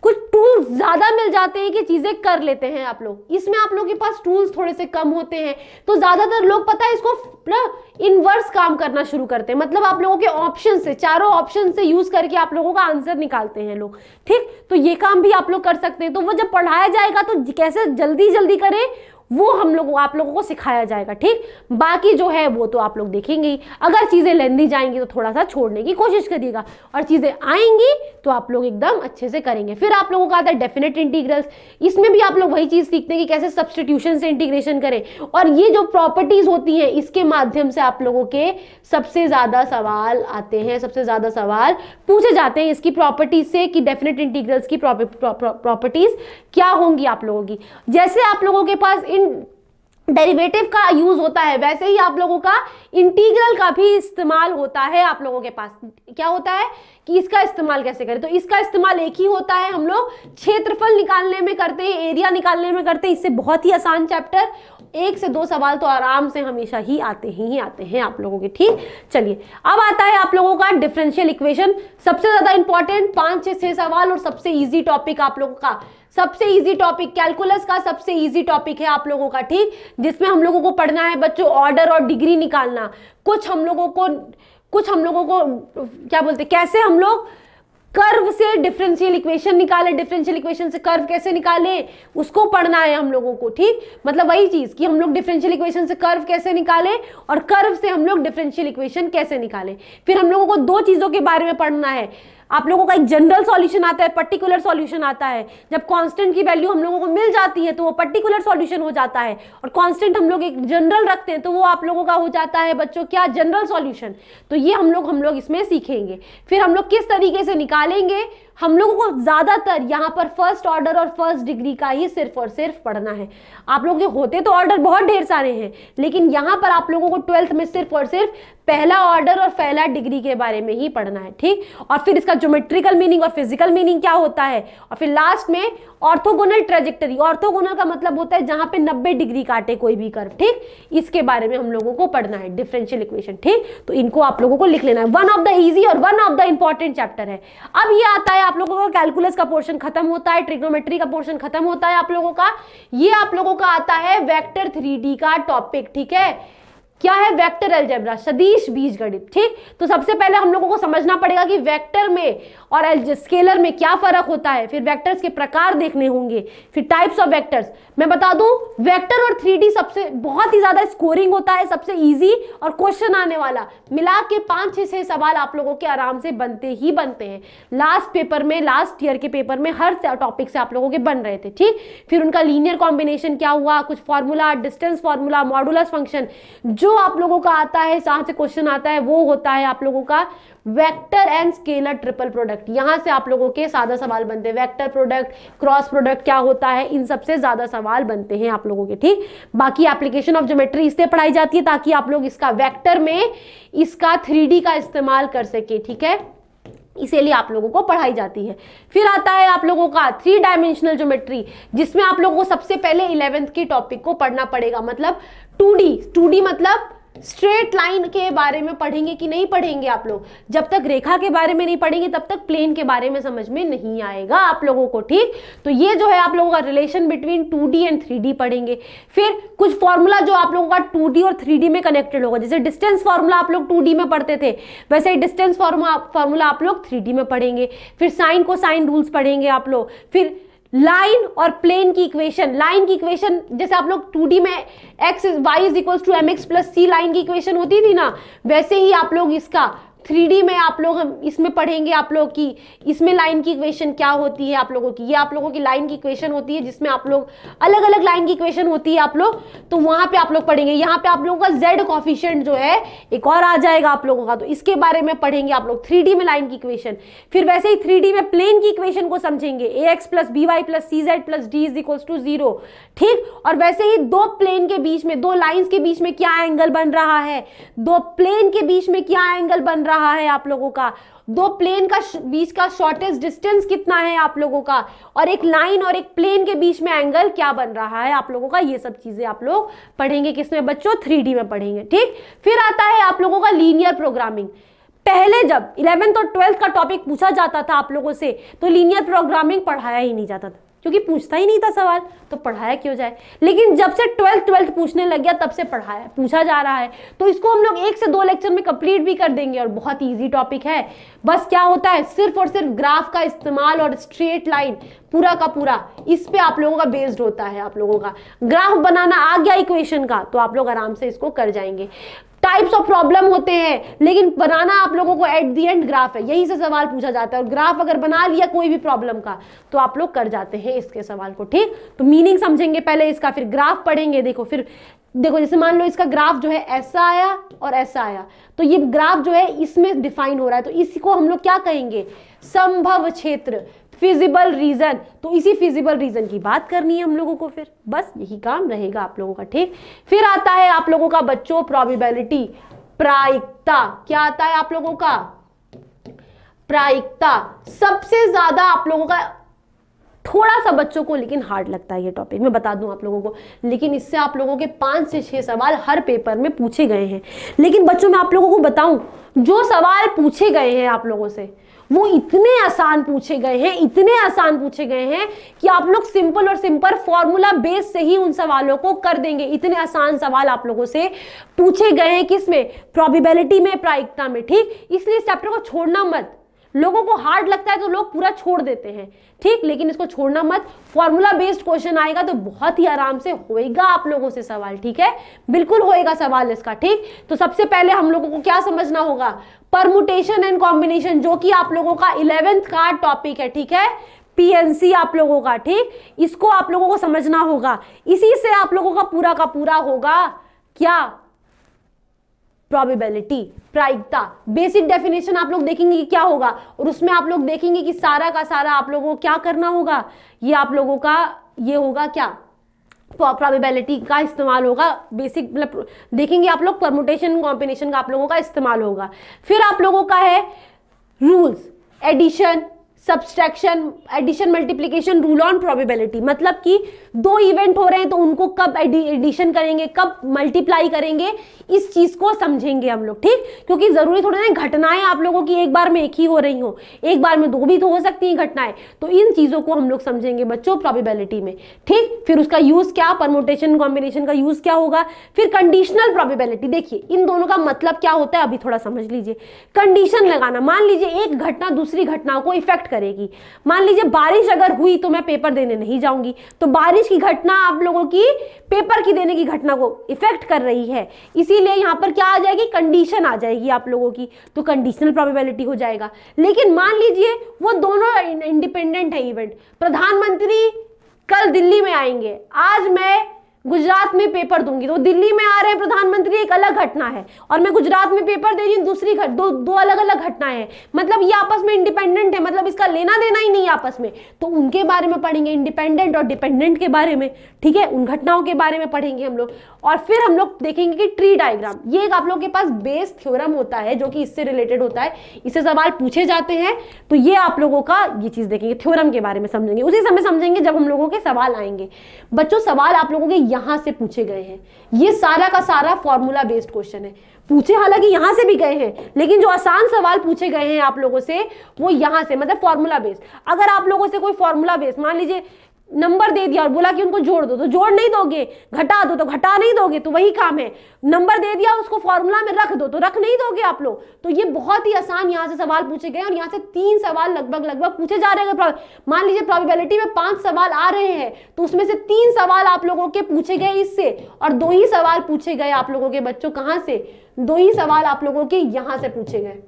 कुछ टूल्स ज़्यादा मिल जाते हैं कि चीज़ें कर लेते हैं आप लोग इसमें आप लोगों के पास टूल्स थोड़े से कम होते हैं तो ज़्यादातर लोग पता है इसको इनवर्स काम करना शुरू करते हैं मतलब आप लोगों के ऑप्शन से चारों ऑप्शन से यूज़ करके आप लोगों का आंसर निकालते हैं लोग ठीक तो ये काम भी आप लोग कर सकते हैं तो वो जब पढ़ाया जाएगा तो कैसे जल्दी जल्दी करें वो हम लोग आप लोगों को सिखाया जाएगा ठीक बाकी जो है वो तो आप लोग देखेंगे ही अगर चीज़ें लेंदी जाएंगी तो थोड़ा सा छोड़ने की कोशिश करिएगा और चीज़ें आएंगी तो आप लोग एकदम अच्छे से करेंगे फिर आप लोगों का आता है डेफिनेट इंटीग्रल्स इसमें भी आप लोग वही चीज़ सीखते हैं कि कैसे सब्सटीट्यूशन से इंटीग्रेशन करें और ये जो प्रॉपर्टीज़ होती हैं इसके माध्यम से आप लोगों के सबसे ज़्यादा सवाल आते हैं सबसे ज़्यादा सवाल पूछे जाते हैं इसकी प्रॉपर्टीज से कि डेफिनेट इंटीग्रल्स की प्रॉपर्टीज़ क्या होंगी आप लोगों की जैसे आप लोगों के पास इन डेरिवेटिव का यूज़ होता है वैसे ही आप लोगों का इंटीग्रल का भी इस्तेमाल होता है आप लोगों के पास क्या होता है कि इसका इस्तेमाल कैसे करें तो इसका इस्तेमाल एक ही होता है हम लोग क्षेत्रफल निकालने में करते हैं एरिया निकालने में करते हैं इससे बहुत ही आसान चैप्टर एक से दो सवाल तो आराम से हमेशा ही आते ही, ही आते हैं आप लोगों के ठीक चलिए अब आता है आप लोगों का डिफरेंशियल इक्वेशन सबसे ज़्यादा इंपॉर्टेंट पांच से छह सवाल और सबसे ईजी टॉपिक आप लोगों का सबसे इजी टॉपिक कैलकुलस का सबसे इजी टॉपिक है आप लोगों का ठीक जिसमें हम लोगों को पढ़ना है बच्चों ऑर्डर और डिग्री निकालना कुछ हम लोगों को कुछ हम लोगों को क्या बोलते कैसे हम लोग कर्व से डिफरेंशियल इक्वेशन निकाले डिफरेंशियल इक्वेशन से कर्व कैसे निकाले उसको पढ़ना है हम लोगों को ठीक मतलब वही चीज कि हम लोग डिफरेंशियल इक्वेशन से कर्व कैसे निकाले और कर्व से हम लोग डिफरेंशियल इक्वेशन कैसे निकाले फिर हम लोगों को दो चीजों के बारे में पढ़ना है आप लोगों का एक जनरल सॉल्यूशन आता है पर्टिकुलर सॉल्यूशन आता है जब कांस्टेंट की वैल्यू हम लोगों को मिल जाती है तो वो पर्टिकुलर सॉल्यूशन हो जाता है और कांस्टेंट हम लोग एक जनरल रखते हैं तो वो आप लोगों का हो जाता है बच्चों क्या जनरल सॉल्यूशन तो ये हम लोग हम लोग इसमें सीखेंगे फिर हम लोग किस तरीके से निकालेंगे हम लोगों को ज़्यादातर यहाँ पर फर्स्ट ऑर्डर और फर्स्ट डिग्री का ही सिर्फ और सिर्फ पढ़ना है आप लोगों के होते तो ऑर्डर बहुत ढेर सारे हैं लेकिन यहाँ पर आप लोगों को ट्वेल्थ में सिर्फ और सिर्फ पहला ऑर्डर और पहला डिग्री के बारे में ही पढ़ना है ठीक और फिर इसका ज्योमेट्रिकल मीनिंग और फिजिकल मीनिंग क्या होता है और फिर लास्ट में ऑर्थोगोनल ट्रेजेक्टरी ऑर्थोगोनल का मतलब होता है जहां पे 90 डिग्री काटे कोई भी कर्व ठीक इसके बारे में हम लोगों को पढ़ना है डिफरेंशियल इक्वेशन ठीक तो इनको आप लोगों को लिख लेना है वन ऑफ द इजी और one of the important chapter है अब ये आता है आप लोगों का कैलकुलस का पोर्शन खत्म होता है ट्रिग्नोमेट्री का पोर्शन खत्म होता है आप लोगों का ये आप लोगों का आता है वेक्टर थ्री का टॉपिक ठीक है क्या है वेक्टर अलजेब्रा सदीश बीजगणित ठीक तो सबसे पहले हम लोगों को समझना पड़ेगा कि वेक्टर में और एल स्केलर में क्या फ़र्क होता है फिर वेक्टर्स के प्रकार देखने होंगे फिर टाइप्स ऑफ वेक्टर्स मैं बता दूं वेक्टर और थ्री सबसे बहुत ही ज़्यादा स्कोरिंग होता है सबसे ईजी और क्वेश्चन आने वाला मिला के पांच छह छह सवाल आप लोगों के आराम से बनते ही बनते हैं लास्ट पेपर में लास्ट ईयर के पेपर में हर टॉपिक से आप लोगों के बन रहे थे ठीक फिर उनका लीनियर कॉम्बिनेशन क्या हुआ कुछ formula distance formula modulus function जो आप लोगों का आता है जहां से क्वेश्चन आता है वो होता है आप लोगों का vector and scalar triple product यहाँ से आप लोगों के सादा सवाल बनते हैं वेक्टर प्रोडक्ट क्रॉस प्रोडक्ट क्या होता है इन सबसे ज़्यादा सवाल बनते हैं आप लोगों के ठीक बाकी एप्लीकेशन ऑफ ज्योमेट्री इसलिए पढ़ाई जाती है ताकि आप लोग इसका वैक्टर में इसका थ्री का इस्तेमाल कर सके ठीक है इसीलिए आप लोगों को पढ़ाई जाती है फिर आता है आप लोगों का थ्री डायमेंशनल ज्योमेट्री जिसमें आप लोगों को सबसे पहले इलेवेंथ के टॉपिक को पढ़ना पड़ेगा मतलब टू डी टू डी मतलब स्ट्रेट लाइन के बारे में पढ़ेंगे कि नहीं पढ़ेंगे आप लोग जब तक रेखा के बारे में नहीं पढ़ेंगे तब तक प्लेन के बारे में समझ में नहीं आएगा आप लोगों को ठीक तो ये जो है आप लोगों का relation between two and three पढ़ेंगे फिर कुछ फॉर्मूला जो आप लोगों का टू और थ्री में कनेक्टेड होगा जैसे डिस्टेंस फार्मूला आप लोग टू में पढ़ते थे वैसे ही डिस्टेंस फॉर्मूला आप लोग थ्री में पढ़ेंगे फिर साइन को साइन रूल्स पढ़ेंगे आप लोग फिर लाइन और प्लेन की इक्वेशन लाइन की इक्वेशन जैसे आप लोग टू में x y is equal to m x plus c line की इक्वेशन होती थी ना वैसे ही आप लोग इसका थ्री में आप लोग इसमें पढ़ेंगे आप लोग की इसमें लाइन की इक्वेशन क्या होती है आप लोगों की ये आप लोगों की लाइन की इक्वेशन होती है जिसमें आप लोग अलग अलग लाइन की इक्वेशन होती है आप लोग तो वहां पे आप लोग पढ़ेंगे यहाँ पे आप लोगों का जेड कॉफिशियंट जो है एक और आ जाएगा आप लोगों का तो इसके बारे में पढ़ेंगे आप लोग थ्री में लाइन की इक्वेशन फिर वैसे ही थ्री में प्लेन की इक्वेशन को समझेंगे a x plus b y plus c z plus d is equals to zero ठीक और वैसे ही दो प्लेन के बीच में दो लाइन्स के बीच में क्या एंगल बन रहा है दो प्लेन के बीच में क्या एंगल बन रहा रहा है आप लोगों का दो प्लेन का बीच का शॉर्टेस्ट डिस्टेंस कितना है आप लोगों का और एक लाइन और एक प्लेन के बीच में एंगल क्या बन रहा है आप लोगों का ये सब चीजें आप लोग पढ़ेंगे किसमें बच्चों थ्री में पढ़ेंगे ठीक फिर आता है आप लोगों का लीनियर प्रोग्रामिंग पहले जब इलेवेंथ और ट्वेल्थ का टॉपिक पूछा जाता था आप लोगों से तो लीनियर प्रोग्रामिंग पढ़ाया ही नहीं जाता था क्योंकि पूछता ही नहीं था सवाल तो पढ़ाया क्यों जाए लेकिन जब से ट्वेल्थ ट्वेल्थ पूछने लग गया तब से पढ़ाया पूछा जा रहा है तो इसको हम लोग एक से दो लेक्चर में कंप्लीट भी कर देंगे और बहुत ईजी टॉपिक है बस क्या होता है सिर्फ और सिर्फ ग्राफ का इस्तेमाल और स्ट्रेट लाइन पूरा का पूरा इस पर आप लोगों का बेस्ड होता है आप लोगों का ग्राफ बनाना आ गया इक्वेशन का तो आप लोग आराम से इसको कर जाएंगे टाइप्स ऑफ प्रॉब्लम होते हैं लेकिन बनाना आप लोगों को एट दी एंड ग्राफ है यही से सवाल पूछा जाता है और ग्राफ अगर बना लिया कोई भी प्रॉब्लम का तो आप लोग कर जाते हैं इसके सवाल को ठीक तो मीनिंग समझेंगे पहले इसका फिर ग्राफ पढ़ेंगे देखो फिर देखो जैसे मान लो इसका ग्राफ जो है ऐसा आया और ऐसा आया तो ये ग्राफ जो है इसमें डिफाइन हो रहा है तो इसी को हम लोग क्या कहेंगे संभव क्षेत्र फिजिबल रीज़न तो इसी फिजिबल रीज़न की बात करनी है हम लोगों को फिर बस यही काम रहेगा आप लोगों का ठीक फिर आता है आप लोगों का बच्चों प्रॉबिबिलिटी प्रायिकता क्या आता है आप लोगों का प्रायिकता सबसे ज़्यादा आप लोगों का थोड़ा सा बच्चों को लेकिन हार्ड लगता है ये टॉपिक मैं बता दूं आप लोगों को लेकिन इससे आप लोगों के पांच से छह सवाल हर पेपर में पूछे गए हैं लेकिन बच्चों मैं आप लोगों को बताऊं जो सवाल पूछे गए हैं आप लोगों से वो इतने आसान पूछे गए हैं इतने आसान पूछे गए हैं कि आप लोग सिंपल और सिंपल फॉर्मूला बेस से ही उन सवालों को कर देंगे इतने आसान सवाल आप लोगों से पूछे गए हैं किसमें प्रॉबिबिलिटी में प्रायिकता में ठीक इसलिए इस चैप्टर को छोड़ना मत लोगों को हार्ड लगता है तो लोग पूरा छोड़ देते हैं ठीक लेकिन इसको छोड़ना मत फॉर्मूला बेस्ड क्वेश्चन आएगा तो बहुत ही आराम से होएगा आप लोगों से सवाल ठीक है बिल्कुल होएगा सवाल इसका ठीक तो सबसे पहले हम लोगों को क्या समझना होगा परमुटेशन एंड कॉम्बिनेशन जो कि आप लोगों का इलेवेंथ का टॉपिक है ठीक है पीएनसी आप लोगों का ठीक इसको आप लोगों को समझना होगा इसी से आप लोगों का पूरा का पूरा होगा क्या प्रॉबिबिलिटी प्रायिकता बेसिक डेफिनेशन आप लोग देखेंगे कि क्या होगा और उसमें आप लोग देखेंगे कि सारा का सारा आप लोगों को क्या करना होगा ये आप लोगों का ये होगा क्या प्रॉबिबिलिटी का इस्तेमाल होगा बेसिक मतलब देखेंगे आप लोग परमोटेशन कॉम्बिनेशन का आप लोगों का इस्तेमाल होगा फिर आप लोगों का है rules addition subtraction addition multiplication rule on probability मतलब कि दो इवेंट हो रहे हैं तो उनको कब एडिशन करेंगे कब मल्टीप्लाई करेंगे इस चीज़ को समझेंगे हम लोग ठीक क्योंकि ज़रूरी थोड़ा ना घटनाएं आप लोगों की एक बार में एक ही हो रही हो एक बार में दो भी तो हो सकती हैं घटनाएं तो इन चीज़ों को हम लोग समझेंगे बच्चों प्रॉबिबिलिटी में ठीक फिर उसका यूज़ क्या परमोटेशन कॉम्बिनेशन का यूज़ क्या होगा फिर कंडीशनल प्रॉबिबिलिटी देखिए इन दोनों का मतलब क्या होता है अभी थोड़ा समझ लीजिए कंडीशन लगाना मान लीजिए एक घटना दूसरी घटना को इफेक्ट करेगी मान लीजिए बारिश अगर हुई तो मैं पेपर देने नहीं जाऊंगी तो बारिश की घटना आप लोगों की पेपर की देने की घटना को इफेक्ट कर रही है इसीलिए यहां पर क्या आ जाएगी कंडीशन आ जाएगी आप लोगों की तो कंडीशनल प्रोबेबिलिटी हो जाएगा लेकिन मान लीजिए वो दोनों इंडिपेंडेंट है इवेंट प्रधानमंत्री कल दिल्ली में आएंगे आज मैं गुजरात में पेपर दूंगी तो दिल्ली में आ रहे हैं प्रधानमंत्री एक अलग घटना है और मैं गुजरात में पेपर दे रही हूँ दूसरी घट दो दो अलग अलग घटनाएं हैं मतलब ये आपस में इंडिपेंडेंट है मतलब इसका लेना देना ही नहीं आपस में तो उनके बारे में पढ़ेंगे इंडिपेंडेंट और डिपेंडेंट के बारे में ठीक है उन घटनाओं के बारे में पढ़ेंगे हम लोग और फिर हम लोग देखेंगे कि ट्री डायग्राम ये एक आप लोग के पास बेस थ्योरम होता है जो कि इससे रिलेटेड होता है इससे सवाल पूछे जाते हैं तो ये आप लोगों का ये चीज़ देखेंगे थ्योरम के बारे में समझेंगे उसी समय समझेंगे जब हम लोगों के सवाल आएंगे बच्चों सवाल आप लोगों के यहां से पूछे गए हैं ये सारा का सारा फॉर्मूला बेस्ड क्वेश्चन है पूछे हालांकि यहां से भी गए हैं लेकिन जो आसान सवाल पूछे गए हैं आप लोगों से वो यहां से मतलब फॉर्मूला बेस्ड अगर आप लोगों से कोई फॉर्मूला बेस्ड मान लीजिए नंबर दे दिया और बोला कि उनको जोड़ दो तो जोड़ नहीं दोगे घटा दो तो घटा नहीं दोगे तो वही काम है नंबर दे दिया उसको फॉर्मूला में रख दो तो रख नहीं दोगे आप लोग तो ये बहुत ही आसान यहाँ से सवाल पूछे गए और यहाँ से तीन सवाल लगभग लगभग पूछे जा रहे हैं मान लीजिए प्रॉबिबिलिटी में पांच सवाल आ रहे हैं तो उसमें से तीन सवाल आप लोगों के पूछे गए इससे और दो ही सवाल पूछे गए आप लोगों के बच्चों कहाँ से दो ही सवाल आप लोगों के यहाँ से पूछे गए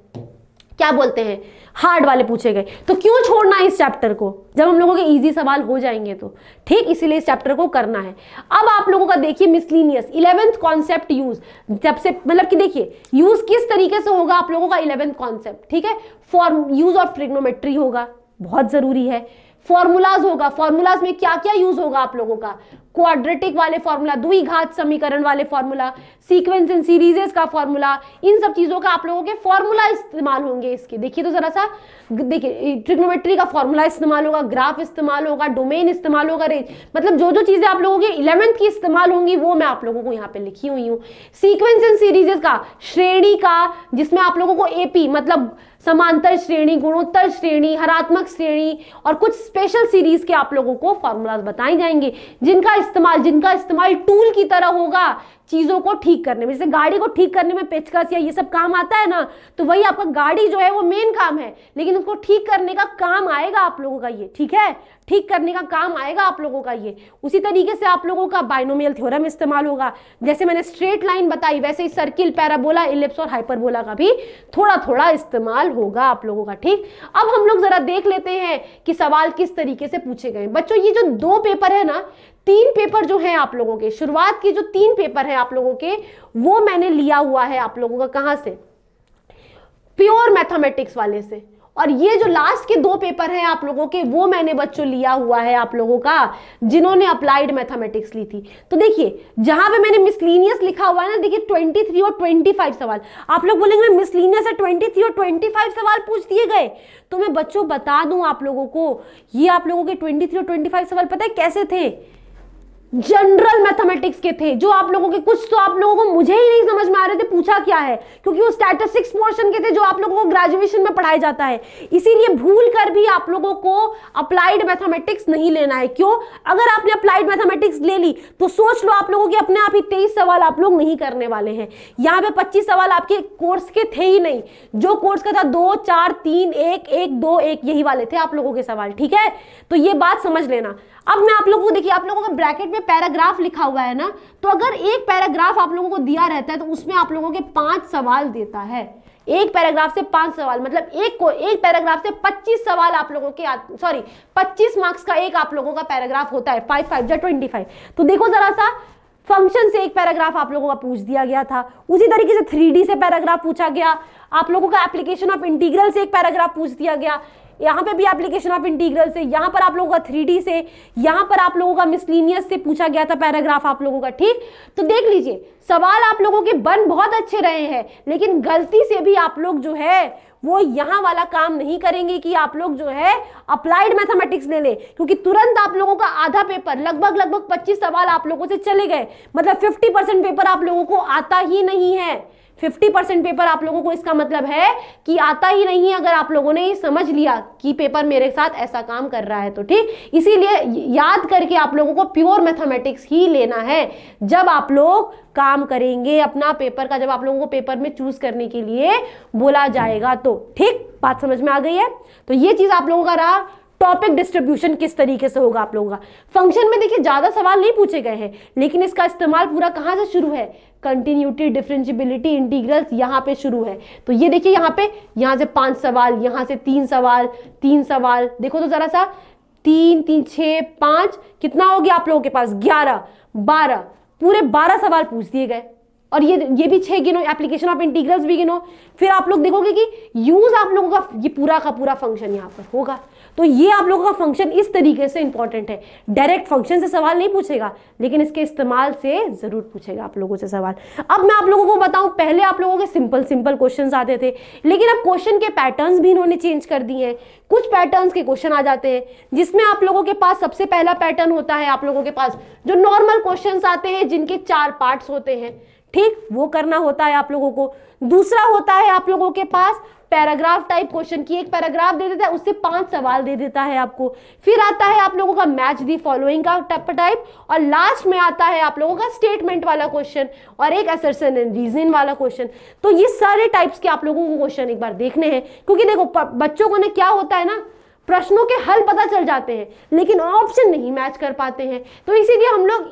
क्या बोलते हैं हार्ड वाले पूछे गए तो क्यों छोड़ना है इस चैप्टर को जब हम लोगों के इजी सवाल हो जाएंगे तो ठीक इसीलिए इस चैप्टर को करना है अब आप लोगों का देखिए मिसलिनियस इलेवेंथ कॉन्सेप्ट यूज जब से मतलब कि देखिए यूज किस तरीके से होगा आप लोगों का इलेवेंथ कॉन्सेप्ट ठीक है फॉर यूज ऑफ ट्रिग्नोमेट्री होगा बहुत जरूरी है फॉर्मूलाज होगा फॉर्मूलाज में क्या क्या यूज होगा आप लोगों का क्वाड्रेटिक वाले फॉर्मूला द्विघात समीकरण वाले फॉर्मूला सीक्वेंस एंड सीरीजेस का फॉर्मूला इन सब चीजों का आप लोगों के फॉर्मूला इस्तेमाल होंगे इसके देखिए तो जरा सा देखिए ट्रिग्नोमेट्री का फॉर्मूला इस्तेमाल होगा ग्राफ इस्तेमाल होगा डोमेन इस्तेमाल होगा रेंज मतलब जो जो चीजें आप लोगों के इलेवेंथ की इस्तेमाल होंगी वो मैं आप लोगों को यहाँ पे लिखी हुई हूँ सीक्वेंस एंड सीरीजेस का श्रेणी का जिसमें आप लोगों को एपी मतलब समांतर श्रेणी गुणोत्तर श्रेणी हरात्मक श्रेणी और कुछ स्पेशल सीरीज के आप लोगों को फॉर्मूलाज बताए जाएंगे जिनका इस्तेमाल जिनका इस्तेमाल टूल की तरह होगा चीज़ों को ठीक करने में जैसे गाड़ी को ठीक करने में पेचकस या ये सब काम आता है ना तो वही आपका गाड़ी जो है वो मेन काम है लेकिन उसको ठीक करने का काम आएगा आप लोगों का ये ठीक है ठीक करने का काम आएगा आप लोगों का ये उसी तरीके से आप लोगों का बाइनोमियल थ्योरम इस्तेमाल होगा जैसे मैंने स्ट्रेट लाइन बताई वैसे ही सर्किल पैराबोला इलिप्स और हाइपरबोला का भी थोड़ा थोड़ा इस्तेमाल होगा आप लोगों का ठीक अब हम लोग जरा देख लेते हैं कि सवाल किस तरीके से पूछे गए बच्चों ये जो दो पेपर है ना तीन पेपर जो है आप लोगों के शुरुआत के जो तीन पेपर है आप लोगों के वो मैंने लिया हुआ है आप लोगों का कहां से प्योर मैथमेटिक्स वाले से और ये जो लास्ट के दो पेपर हैं आप लोगों के वो मैंने बच्चों लिया हुआ है आप लोगों का जिन्होंने अप्लाइड मैथमेटिक्स ली थी तो देखिए जहां पे मैंने मिसलिनियस लिखा हुआ है ना देखिए 23 और 25 सवाल आप लोग बोलेंगे मिसलिनियस है 23 और 25 सवाल पूछ दिए गए तो मैं बच्चों बता दूं आप लोगों को ये आप लोगों के ट्वेंटी और ट्वेंटी सवाल पता है कैसे थे जनरल मैथमेटिक्स के थे जो आप लोगों के कुछ तो आप लोगों को मुझे ही नहीं समझ में आ रहे थे पूछा क्या है क्योंकि वो स्टैटिस्टिक्स पोर्शन के थे जो आप लोगों को ग्रेजुएशन में पढ़ाया जाता है इसीलिए भूल कर भी आप लोगों को अप्लाइड मैथमेटिक्स नहीं लेना है क्यों अगर आपने अप्लाइड मैथमेटिक्स ले ली तो सोच लो आप लोगों के अपने आप ही तेईस सवाल आप लोग नहीं करने वाले हैं यहाँ पे पच्चीस सवाल आपके कोर्स के थे ही नहीं जो कोर्स का था दो चार तीन एक एक दो एक यही वाले थे आप लोगों के सवाल ठीक है तो ये बात समझ लेना अब मैं आप लोगों को देखिए आप लोगों का ब्रैकेट में पैराग्राफ लिखा हुआ है ना तो अगर एक पैराग्राफ आप लोगों को दिया रहता है तो उसमें आप लोगों के पांच सवाल देता है एक पैराग्राफ से पांच सवाल मतलब एक को एक पैराग्राफ से पच्चीस सवाल आप लोगों के सॉरी पच्चीस मार्क्स का एक आप लोगों का पैराग्राफ होता है फाइव फाइव या ट्वेंटी फाइव तो देखो जरा सा फंक्शन से एक पैराग्राफ आप लोगों का पूछ दिया गया था उसी तरीके से थ्री से पैराग्राफ पूछा गया आप लोगों का एप्लीकेशन ऑफ इंटीग्रल से एक पैराग्राफ पूछ दिया गया यहाँ पे भी एप्लीकेशन ऑफ इंटीग्रल से यहाँ पर आप लोगों का थ्री से यहाँ पर आप लोगों का मिसलिनियस से पूछा गया था पैराग्राफ आप लोगों का ठीक तो देख लीजिए सवाल आप लोगों के बन बहुत अच्छे रहे हैं लेकिन गलती से भी आप लोग जो है वो यहाँ वाला काम नहीं करेंगे कि आप लोग जो है अप्लाइड मैथमेटिक्स ले लें क्योंकि तुरंत आप लोगों का आधा पेपर लगभग लगभग 25 सवाल आप लोगों से चले गए मतलब 50 परसेंट पेपर आप लोगों को आता ही नहीं है फिफ्टी परसेंट पेपर आप लोगों को इसका मतलब है कि आता ही नहीं है अगर आप लोगों ने ये समझ लिया कि पेपर मेरे साथ ऐसा काम कर रहा है तो ठीक इसीलिए याद करके आप लोगों को प्योर मैथमेटिक्स ही लेना है जब आप लोग काम करेंगे अपना पेपर का जब आप लोगों को पेपर में चूज करने के लिए बोला जाएगा तो ठीक बात समझ में आ गई है तो ये चीज़ आप लोगों का रहा टॉपिक डिस्ट्रीब्यूशन किस तरीके से होगा आप लोगों का फंक्शन में देखिए ज़्यादा सवाल नहीं पूछे गए हैं लेकिन इसका इस्तेमाल पूरा कहां से शुरू है कंटिन्यूटी डिफ्रेंशिबिलिटी इंटीग्रल्स यहां पे शुरू है तो ये देखिए यहां पे यहां से पांच सवाल यहां से तीन सवाल तीन सवाल देखो तो ज़रा सा तीन तीन छ पांच कितना हो गया आप लोगों के पास ग्यारह बारह पूरे बारह सवाल पूछ दिए गए और ये ये भी छह गिनो एप्लीकेशन ऑफ इंटीग्रल्स भी गिनो फिर आप लोग देखोगे कि यूज़ आप लोगों का ये पूरा का पूरा फंक्शन यहाँ पर होगा तो ये आप लोगों का फंक्शन इस तरीके से इंपॉर्टेंट है डायरेक्ट फंक्शन से सवाल नहीं पूछेगा लेकिन इसके इस्तेमाल से ज़रूर पूछेगा आप लोगों से सवाल अब मैं आप लोगों को बताऊं पहले आप लोगों के सिंपल सिंपल क्वेश्चन आते थे लेकिन अब क्वेश्चन के पैटर्न भी इन्होंने चेंज कर दिए हैं कुछ पैटर्न के क्वेश्चन आ जाते हैं जिसमें आप लोगों के पास सबसे पहला पैटर्न होता है आप लोगों के पास जो नॉर्मल क्वेश्चन आते हैं जिनके चार पार्ट होते हैं ठीक वो करना होता है आप लोगों को दूसरा होता है आप लोगों के पास पैराग्राफ टाइप क्वेश्चन की एक पैराग्राफ दे देता है उससे पांच सवाल दे देता है आपको फिर आता है आप लोगों का मैच दी फॉलोइंग का टाइप और लास्ट में आता है आप लोगों का स्टेटमेंट वाला क्वेश्चन और एक असरसन एंड रीजन वाला क्वेश्चन तो ये सारे टाइप्स के आप लोगों को क्वेश्चन एक बार देखने हैं क्योंकि देखो बच्चों को ना क्या होता है ना प्रश्नों के हल पता चल जाते हैं लेकिन ऑप्शन नहीं मैच कर पाते हैं तो इसीलिए हम लोग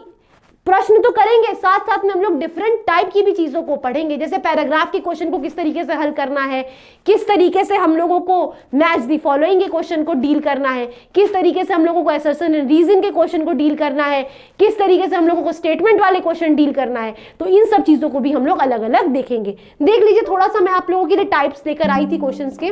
प्रश्न तो करेंगे साथ साथ में हम लोग डिफरेंट टाइप की भी चीज़ों को पढ़ेंगे जैसे पैराग्राफ के क्वेश्चन को किस तरीके से हल करना है किस तरीके से हम लोगों को मैच दी फॉलोइंग के क्वेश्चन को डील करना है किस तरीके से हम लोगों को एसर्सन एंड रीजन के क्वेश्चन को डील करना है किस तरीके से हम लोगों को स्टेटमेंट वाले क्वेश्चन डील करना है तो इन सब चीज़ों को भी हम लोग अलग अलग देखेंगे देख लीजिए थोड़ा सा मैं आप लोगों के लिए टाइप्स लेकर आई थी क्वेश्चन के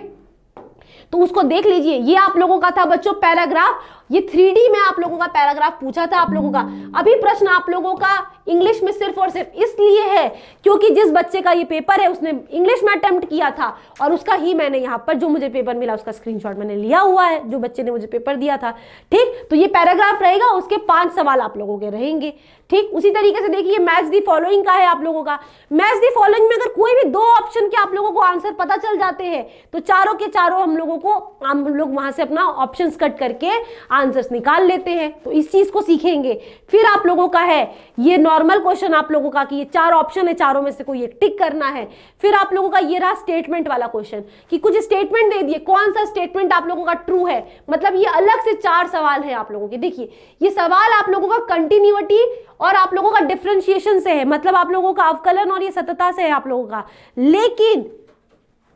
तो उसको देख लीजिए ये आप लोगों का था बच्चों पैराग्राफ ये थ्री में आप लोगों का पैराग्राफ पूछा था आप लोगों का अभी प्रश्न आप लोगों का इंग्लिश में सिर्फ और सिर्फ इसलिए है क्योंकि जिस बच्चे का ये पेपर है उसने इंग्लिश में अटेम्प्ट किया था और उसका ही मैंने यहाँ पर जो मुझे पेपर मिला उसका स्क्रीनशॉट मैंने लिया हुआ है जो बच्चे ने मुझे पेपर दिया था ठीक तो ये पैराग्राफ रहेगा उसके पांच सवाल आप लोगों के रहेंगे ठीक उसी तरीके से देखिए मैच दी फॉलोइंग का है आप लोगों का मैच दी फॉलोइंग में अगर कोई भी दो ऑप्शन के आप लोगों को आंसर पता चल जाते हैं तो चारों के चारों हम लोगों को हम लोग वहां से अपना ऑप्शन कट करके आंसर निकाल लेते हैं तो इस चीज को सीखेंगे फिर आप लोगों का है ये नॉर्मल क्वेश्चन आप लोगों का कि ये चार ऑप्शन है चारों में से कोई एक टिक करना है फिर आप लोगों का ये रहा स्टेटमेंट वाला क्वेश्चन कि कुछ स्टेटमेंट दे दिए कौन सा स्टेटमेंट आप लोगों का ट्रू है मतलब ये अलग से चार सवाल है आप लोगों के देखिए ये सवाल आप लोगों का कंटिन्यूटी और आप लोगों का डिफ्रेंशिएशन से है मतलब आप लोगों का अवकलन और ये सतता से है आप लोगों का लेकिन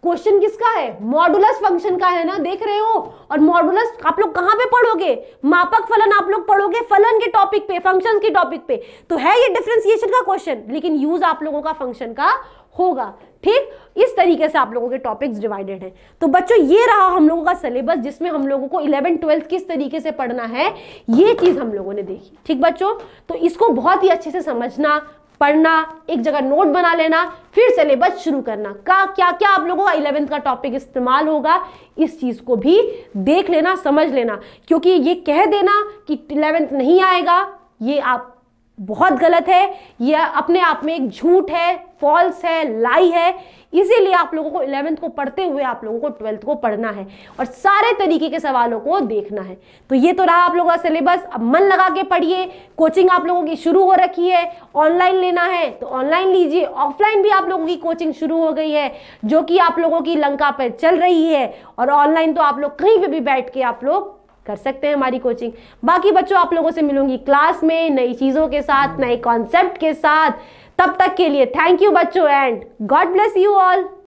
क्वेश्चन किसका है मॉडुलस फंक्शन का है ना देख रहे हो और मॉडुलस आप लोग कहां पे पढ़ोगे मापक फलन आप लोग पढ़ोगे फलन के टॉपिक पे फंक्शन के टॉपिक पे तो है ये डिफ्रेंसिएशन का क्वेश्चन लेकिन यूज आप लोगों का फंक्शन का होगा ठीक इस तरीके से आप लोगों के टॉपिक्स डिवाइडेड हैं तो बच्चों ये रहा हम लोगों का सिलेबस जिसमें हम लोगों को इलेवन ट्वेल्थ किस तरीके से पढ़ना है ये चीज़ हम लोगों ने देखी ठीक बच्चों तो इसको बहुत ही अच्छे से समझना पढ़ना एक जगह नोट बना लेना फिर सिलेबस शुरू करना का क्या क्या आप लोगों का इलेवेंथ का टॉपिक इस्तेमाल होगा इस चीज़ को भी देख लेना समझ लेना क्योंकि ये कह देना कि इलेवेंथ नहीं आएगा ये आप बहुत गलत है यह अपने आप में एक झूठ है फॉल्स है लाई है इसीलिए आप लोगों को इलेवेंथ को पढ़ते हुए आप लोगों को ट्वेल्थ को पढ़ना है और सारे तरीके के सवालों को देखना है तो ये तो रहा आप लोगों का सिलेबस अब मन लगा के पढ़िए कोचिंग आप लोगों की शुरू हो रखी है ऑनलाइन लेना है तो ऑनलाइन लीजिए ऑफलाइन भी आप लोगों की कोचिंग शुरू हो गई है जो कि आप लोगों की लंका पर चल रही है और ऑनलाइन तो आप लोग कहीं पर भी बैठ के आप लोग कर सकते हैं हमारी कोचिंग बाकी बच्चों आप लोगों से मिलूंगी क्लास में नई चीज़ों के साथ नए कॉन्सेप्ट के साथ तब तक के लिए थैंक यू बच्चों and god bless you all